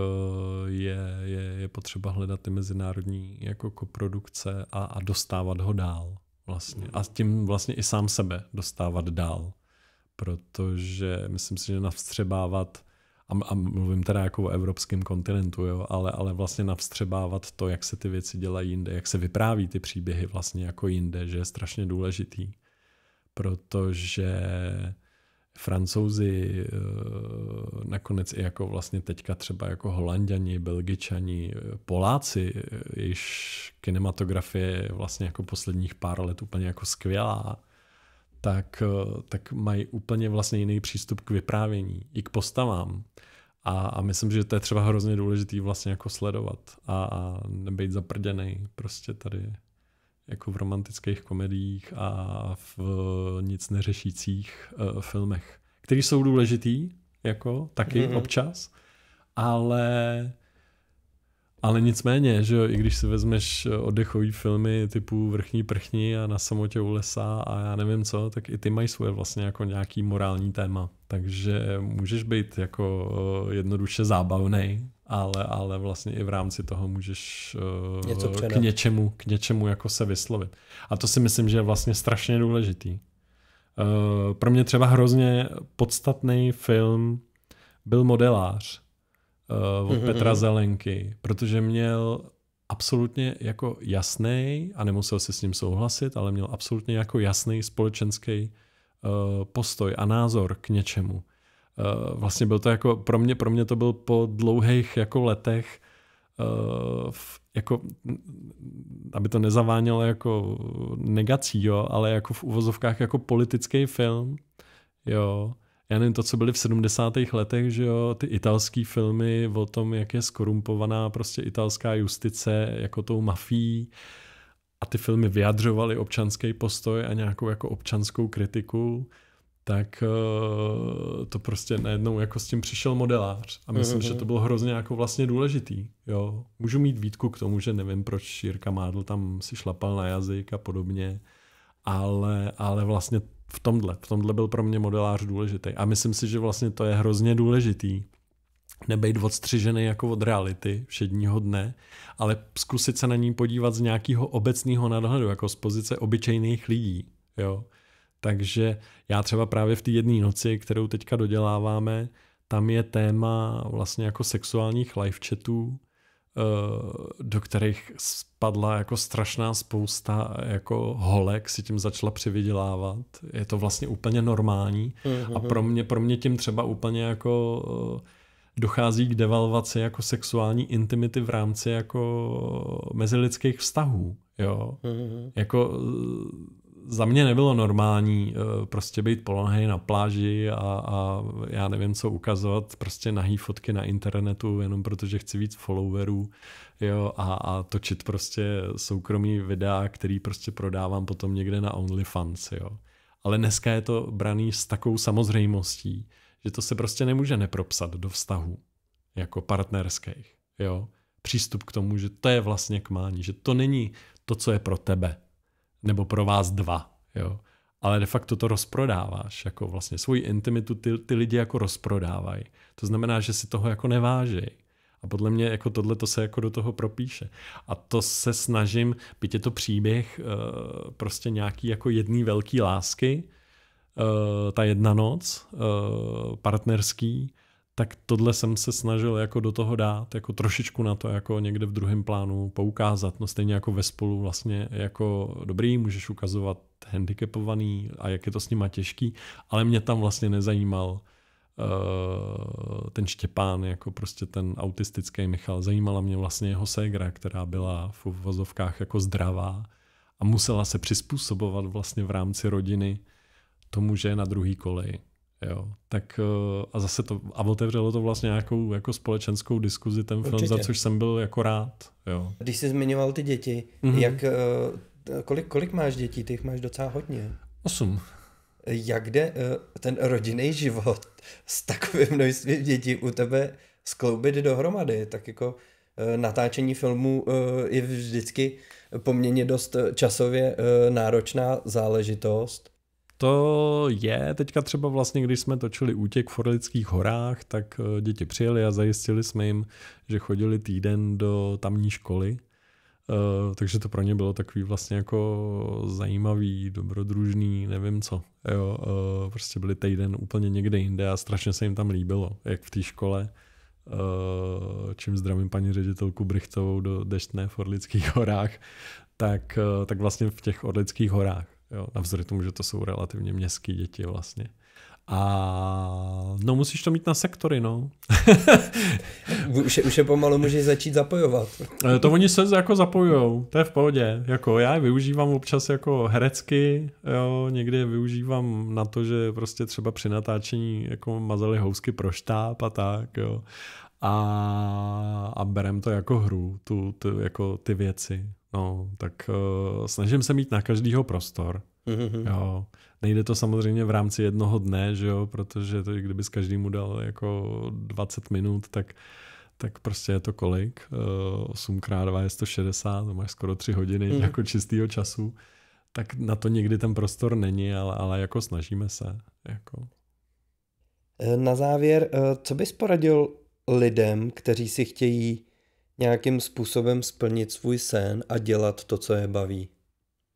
je, je, je potřeba hledat ty mezinárodní jako koprodukce a, a dostávat ho dál vlastně. A tím vlastně i sám sebe dostávat dál. Protože myslím si, že navstřebávat a, a mluvím teda jako o evropském kontinentu, jo, ale, ale vlastně navstřebávat to, jak se ty věci dělají jinde, jak se vypráví ty příběhy vlastně jako jinde, že je strašně důležitý. Protože francouzi eh, nakonec i jako vlastně teďka třeba jako holanděni, belgičani, eh, Poláci, eh, jejichž kinematografie je vlastně jako posledních pár let úplně jako skvělá, tak, eh, tak mají úplně vlastně jiný přístup k vyprávění i k postavám. A, a myslím, že to je třeba hrozně důležitý vlastně jako sledovat a, a nebejt zaprděný prostě tady jako v romantických komediích a v nic neřešících uh, filmech, které jsou důležitý, jako taky mm-hmm. občas, ale ale nicméně, že jo, i když si vezmeš eh, oddechové filmy typu Vrchní prchní a Na samotě u lesa a já nevím co, tak i ty mají svoje vlastně jako nějaký morální téma. Takže můžeš být jako eh, jednoduše zábavný, ale, ale vlastně i v rámci toho můžeš eh, Něco k něčemu, k něčemu jako se vyslovit. A to si myslím, že je vlastně strašně důležitý. Pro mě třeba hrozně podstatný film byl modelář, uh, od mm-hmm. Petra mhm. Zelenky, protože měl absolutně jako jasný, a nemusel si s ním souhlasit, ale měl absolutně jako jasný společenský uh, postoj a názor k něčemu. Uh, vlastně byl to jako, pro mě, pro mě to byl po dlouhých jako letech uh, v, jako, aby to nezavánělo jako negací, jo, ale jako v uvozovkách jako politický film, jo, já nevím, to, co byly v 70. letech, že jo, ty italský filmy o tom, jak je skorumpovaná prostě italská justice jako tou mafií a ty filmy vyjadřovaly občanský postoj a nějakou jako občanskou kritiku, tak eh, to prostě najednou jako s tím přišel modelář a myslím, mm-hmm. že to mhm. bylo hrozně jako vlastně důležitý. Jo. Můžu mít výtku k tomu, že nevím, proč Jirka Mádl tam si šlapal na jazyk a podobně, ale, ale vlastně v tomhle. V tomhle byl pro mě modelář důležitý. A myslím si, že vlastně to je hrozně důležitý. Nebejt odstřižený jako od reality všedního dne, ale zkusit se na ní podívat z nějakého obecného nadhledu, jako z pozice obyčejných lidí. Jo? Takže já třeba právě v té jedné noci, kterou teďka doděláváme, tam je téma vlastně jako sexuálních live chatů, Eh, do kterých spadla jako strašná spousta jako holek, si tím začala přivydělávat. Je to vlastně úplně normální mm-hmm. a pro mě, pro mě tím třeba úplně jako eh, dochází k devalvaci jako sexuální intimity v rámci jako mezilidských vztahů. Jo? Mm-hmm. Jako eh, za mě nebylo normální eh, prostě být polonahý na pláži a, a já nevím co ukazovat, prostě nahý fotky na internetu, jenom protože chci víc followerů jo, a, a točit prostě soukromý videa, který prostě prodávám potom někde na OnlyFans. Jo. Ale dneska je to braný s takovou samozřejmostí, že to se prostě nemůže nepropsat do vztahu jako partnerských. Jo. Přístup k tomu, že to je vlastně kmání, že to není to, co je pro tebe, nebo pro vás dva. Jo. Ale de facto to rozprodáváš, jako vlastně svoji intimitu ty, ty lidi jako rozprodávají. To znamená, že si toho jako nevážejí. A podle mě jako tohle to se jako do toho propíše. A to se snažím, byť je to příběh eh, prostě nějaký jako jedný velký lásky, eh, ta jedna noc eh, partnerský, tak tohle jsem se snažil jako do toho dát, jako trošičku na to jako někde v druhém plánu poukázat. No stejně jako ve spolu vlastně jako dobrý, můžeš ukazovat handicapovaný a jak je to s nima těžký, ale mě tam vlastně nezajímal uh, ten Štěpán, jako prostě ten autistický Michal. Zajímala mě vlastně jeho ségra, která byla v vozovkách jako zdravá a musela se přizpůsobovat vlastně v rámci rodiny tomu, že je na druhý koleji. Jo, tak eh, a zase to, a otevřelo to vlastně nějakou jako společenskou diskuzi ten Určitě. film, za což jsem byl jako rád. Jo. Když jsi zmiňoval ty děti, mm-hmm. jak, eh, kolik, kolik máš dětí? Ty jich máš docela hodně. Osm. Jak jde eh, ten rodinný život s takovým množstvím dětí u tebe skloubit dohromady? Tak jako natáčení filmu je vždycky poměrně dost časově náročná záležitost. To je teďka třeba vlastně, když jsme točili útěk v Forlických horách, tak eh, děti přijeli a zajistili jsme jim, že chodili týden do tamní školy. Uh, takže to pro ně bylo takový vlastně jako zajímavý, dobrodružný, nevím co. Jo, uh, prostě byli týden úplně někde jinde a strašně se jim tam líbilo, jak v té škole. Uh, čím zdravím paní ředitelku Brichtovou do deštné v Orlických horách, tak, tak vlastně v těch Orlických horách Jo, navzory tomu, že to jsou relativně městské děti vlastně. A no musíš to mít na sektory, no. už, je, už je pomalu můžeš začít zapojovat. Eh, to oni se jako zapojujou, to je v pohodě. Jako já je využívám občas jako herecky, jo, někdy je využívám na to, že prostě třeba při natáčení jako mazali housky pro štáb a tak, jo. A, a berem to jako hru, tu, tu, jako ty věci. No, tak uh, snažím se mít na každýho prostor. Mm-hmm. Jo. Nejde to samozřejmě v rámci jednoho dne, že jo, protože to, kdyby s každým dal jako 20 minut, tak tak prostě je to kolik? 8 x 2 je 160, to máš skoro 3 hodiny mm. jako čistého času. Tak na to někdy ten prostor není, ale, ale jako snažíme se. Jako. Eh, na závěr, eh, co bys poradil lidem, kteří si chtějí nějakým způsobem splnit svůj sen a dělat to, co je baví?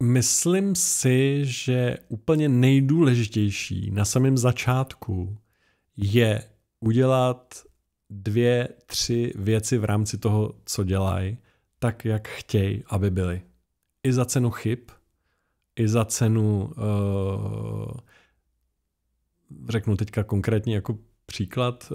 Myslím si, že úplně nejdůležitější na samém začátku je udělat dvě, tři věci v rámci toho, co dělají, tak, jak chtějí, aby byly. I za cenu chyb, i za cenu, uh, řeknu teďka konkrétně, jako příklad. Eh,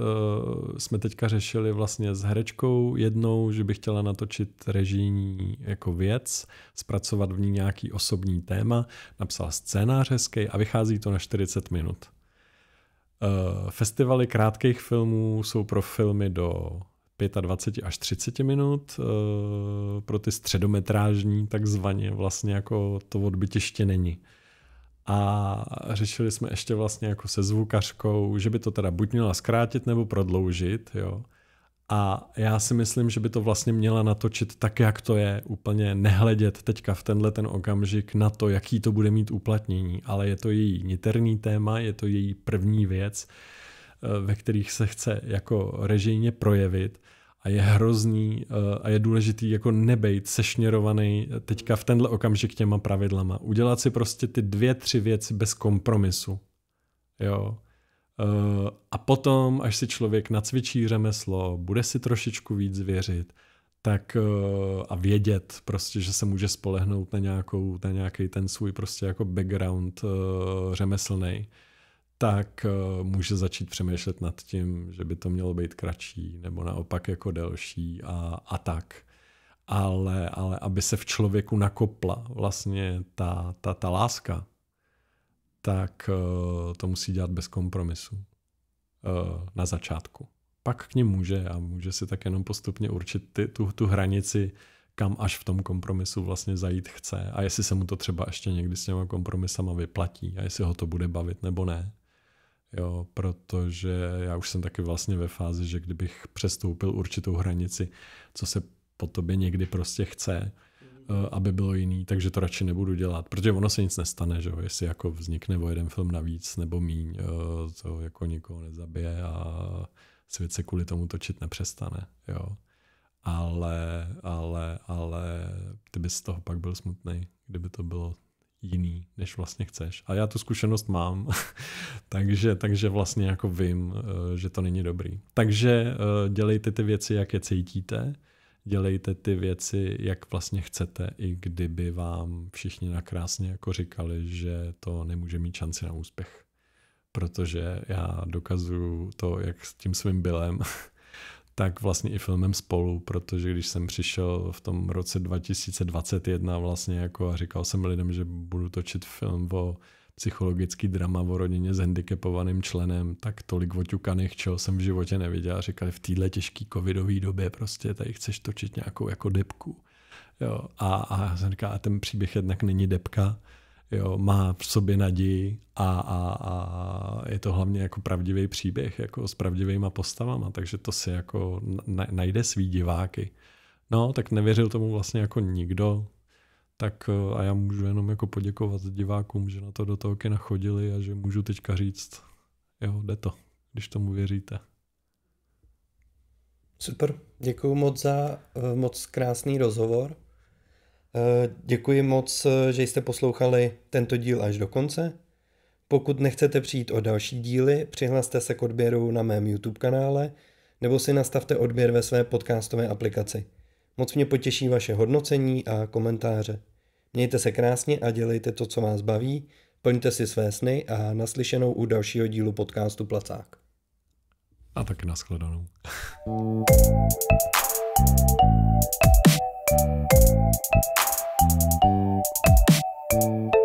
jsme teďka řešili vlastně s herečkou jednou, že by chtěla natočit režijní jako věc, zpracovat v ní nějaký osobní téma, napsala scénář hezký a vychází to na 40 minut. Eh, festivaly krátkých filmů jsou pro filmy do 25 až 30 minut, eh, pro ty středometrážní takzvaně vlastně jako to odbytiště není a řešili jsme ještě vlastně jako se zvukařkou, že by to teda buď měla zkrátit nebo prodloužit, jo. A já si myslím, že by to vlastně měla natočit tak, jak to je, úplně nehledět teďka v tenhle ten okamžik na to, jaký to bude mít uplatnění, ale je to její niterní téma, je to její první věc, eh, ve kterých se chce jako režijně projevit – a je hrozný eh, a je důležitý jako nebejt sešněrovaný teďka v tenhle okamžik těma pravidlama. Udělat si prostě ty dvě, tři věci bez kompromisu. Jo. Eh, a potom, až si člověk nacvičí řemeslo, bude si trošičku víc věřit, tak eh, a vědět prostě, že se může spolehnout na, nějakou, na nějaký ten svůj prostě jako background řemeslnej, tak eh, může začít přemýšlet nad tím, že by to mělo být kratší nebo naopak jako delší a, a tak. Ale, ale aby se v člověku nakopla vlastně ta, ta, ta láska, tak eh, to musí dělat bez kompromisu eh, na začátku. Pak k ním může a může si tak jenom postupně určit ty, tu, tu hranici, kam až v tom kompromisu vlastně zajít chce a jestli se mu to třeba ještě někdy s těma kompromisama vyplatí a jestli ho to bude bavit nebo ne. Jo, protože já už jsem taky vlastně ve fázi, že kdybych přestoupil určitou hranici, co se po tobě někdy prostě chce, eh, aby bylo jiný, takže to radši nebudu dělat, protože ono se nic nestane, že jo? jestli jako vznikne o jeden film navíc nebo míň, to eh, jako nikoho nezabije a svět se kvůli tomu točit nepřestane, jo. Ale, ale, ale ty bys z toho pak byl smutný, kdyby to bylo jiný, než vlastně chceš. A já tu zkušenost mám, takže, takže vlastně jako vím, eh, že to není dobrý. Takže eh, dělejte ty věci, jak je cítíte, dělejte ty věci, jak vlastně chcete, i kdyby vám všichni nakrásně jako říkali, že to nemůže mít šanci na úspěch. Protože já dokazuju to, jak s tím svým bylem tak vlastně i filmem spolu, protože když jsem přišel v tom roce 2021 vlastně jako a říkal jsem lidem, že budu točit film o psychologický drama o rodině s handicapovaným členem, tak tolik oťukaných, čeho jsem v životě neviděl. A říkali, v téhle těžké covidové době prostě tady chceš točit nějakou jako depku. Jo, a, a jsem říkal, a ten příběh jednak není depka, jo, má v sobě naději a, a, a je to hlavně jako pravdivý příběh, jako s pravdivýma postavama, takže to si jako najde svý diváky. No, tak nevěřil tomu vlastně jako nikdo, tak eh, a já můžu jenom jako poděkovat divákům, že na to do toho kina chodili a že můžu teďka říct, jo, jde to, když tomu věříte. Super, děkuji moc za eh, moc krásný rozhovor. Eh, děkuji moc, eh, že jste poslouchali tento díl až do konce. Pokud nechcete přijít o další díly, přihlaste se k odběru na mém YouTube kanále nebo si nastavte odběr ve své podcastové aplikaci. Moc mě potěší vaše hodnocení a komentáře. Mějte se krásně a dělejte to, co vás baví, plňte si své sny a naslyšenou u dalšího dílu podcastu Placák. A tak naschledanou. Thank you.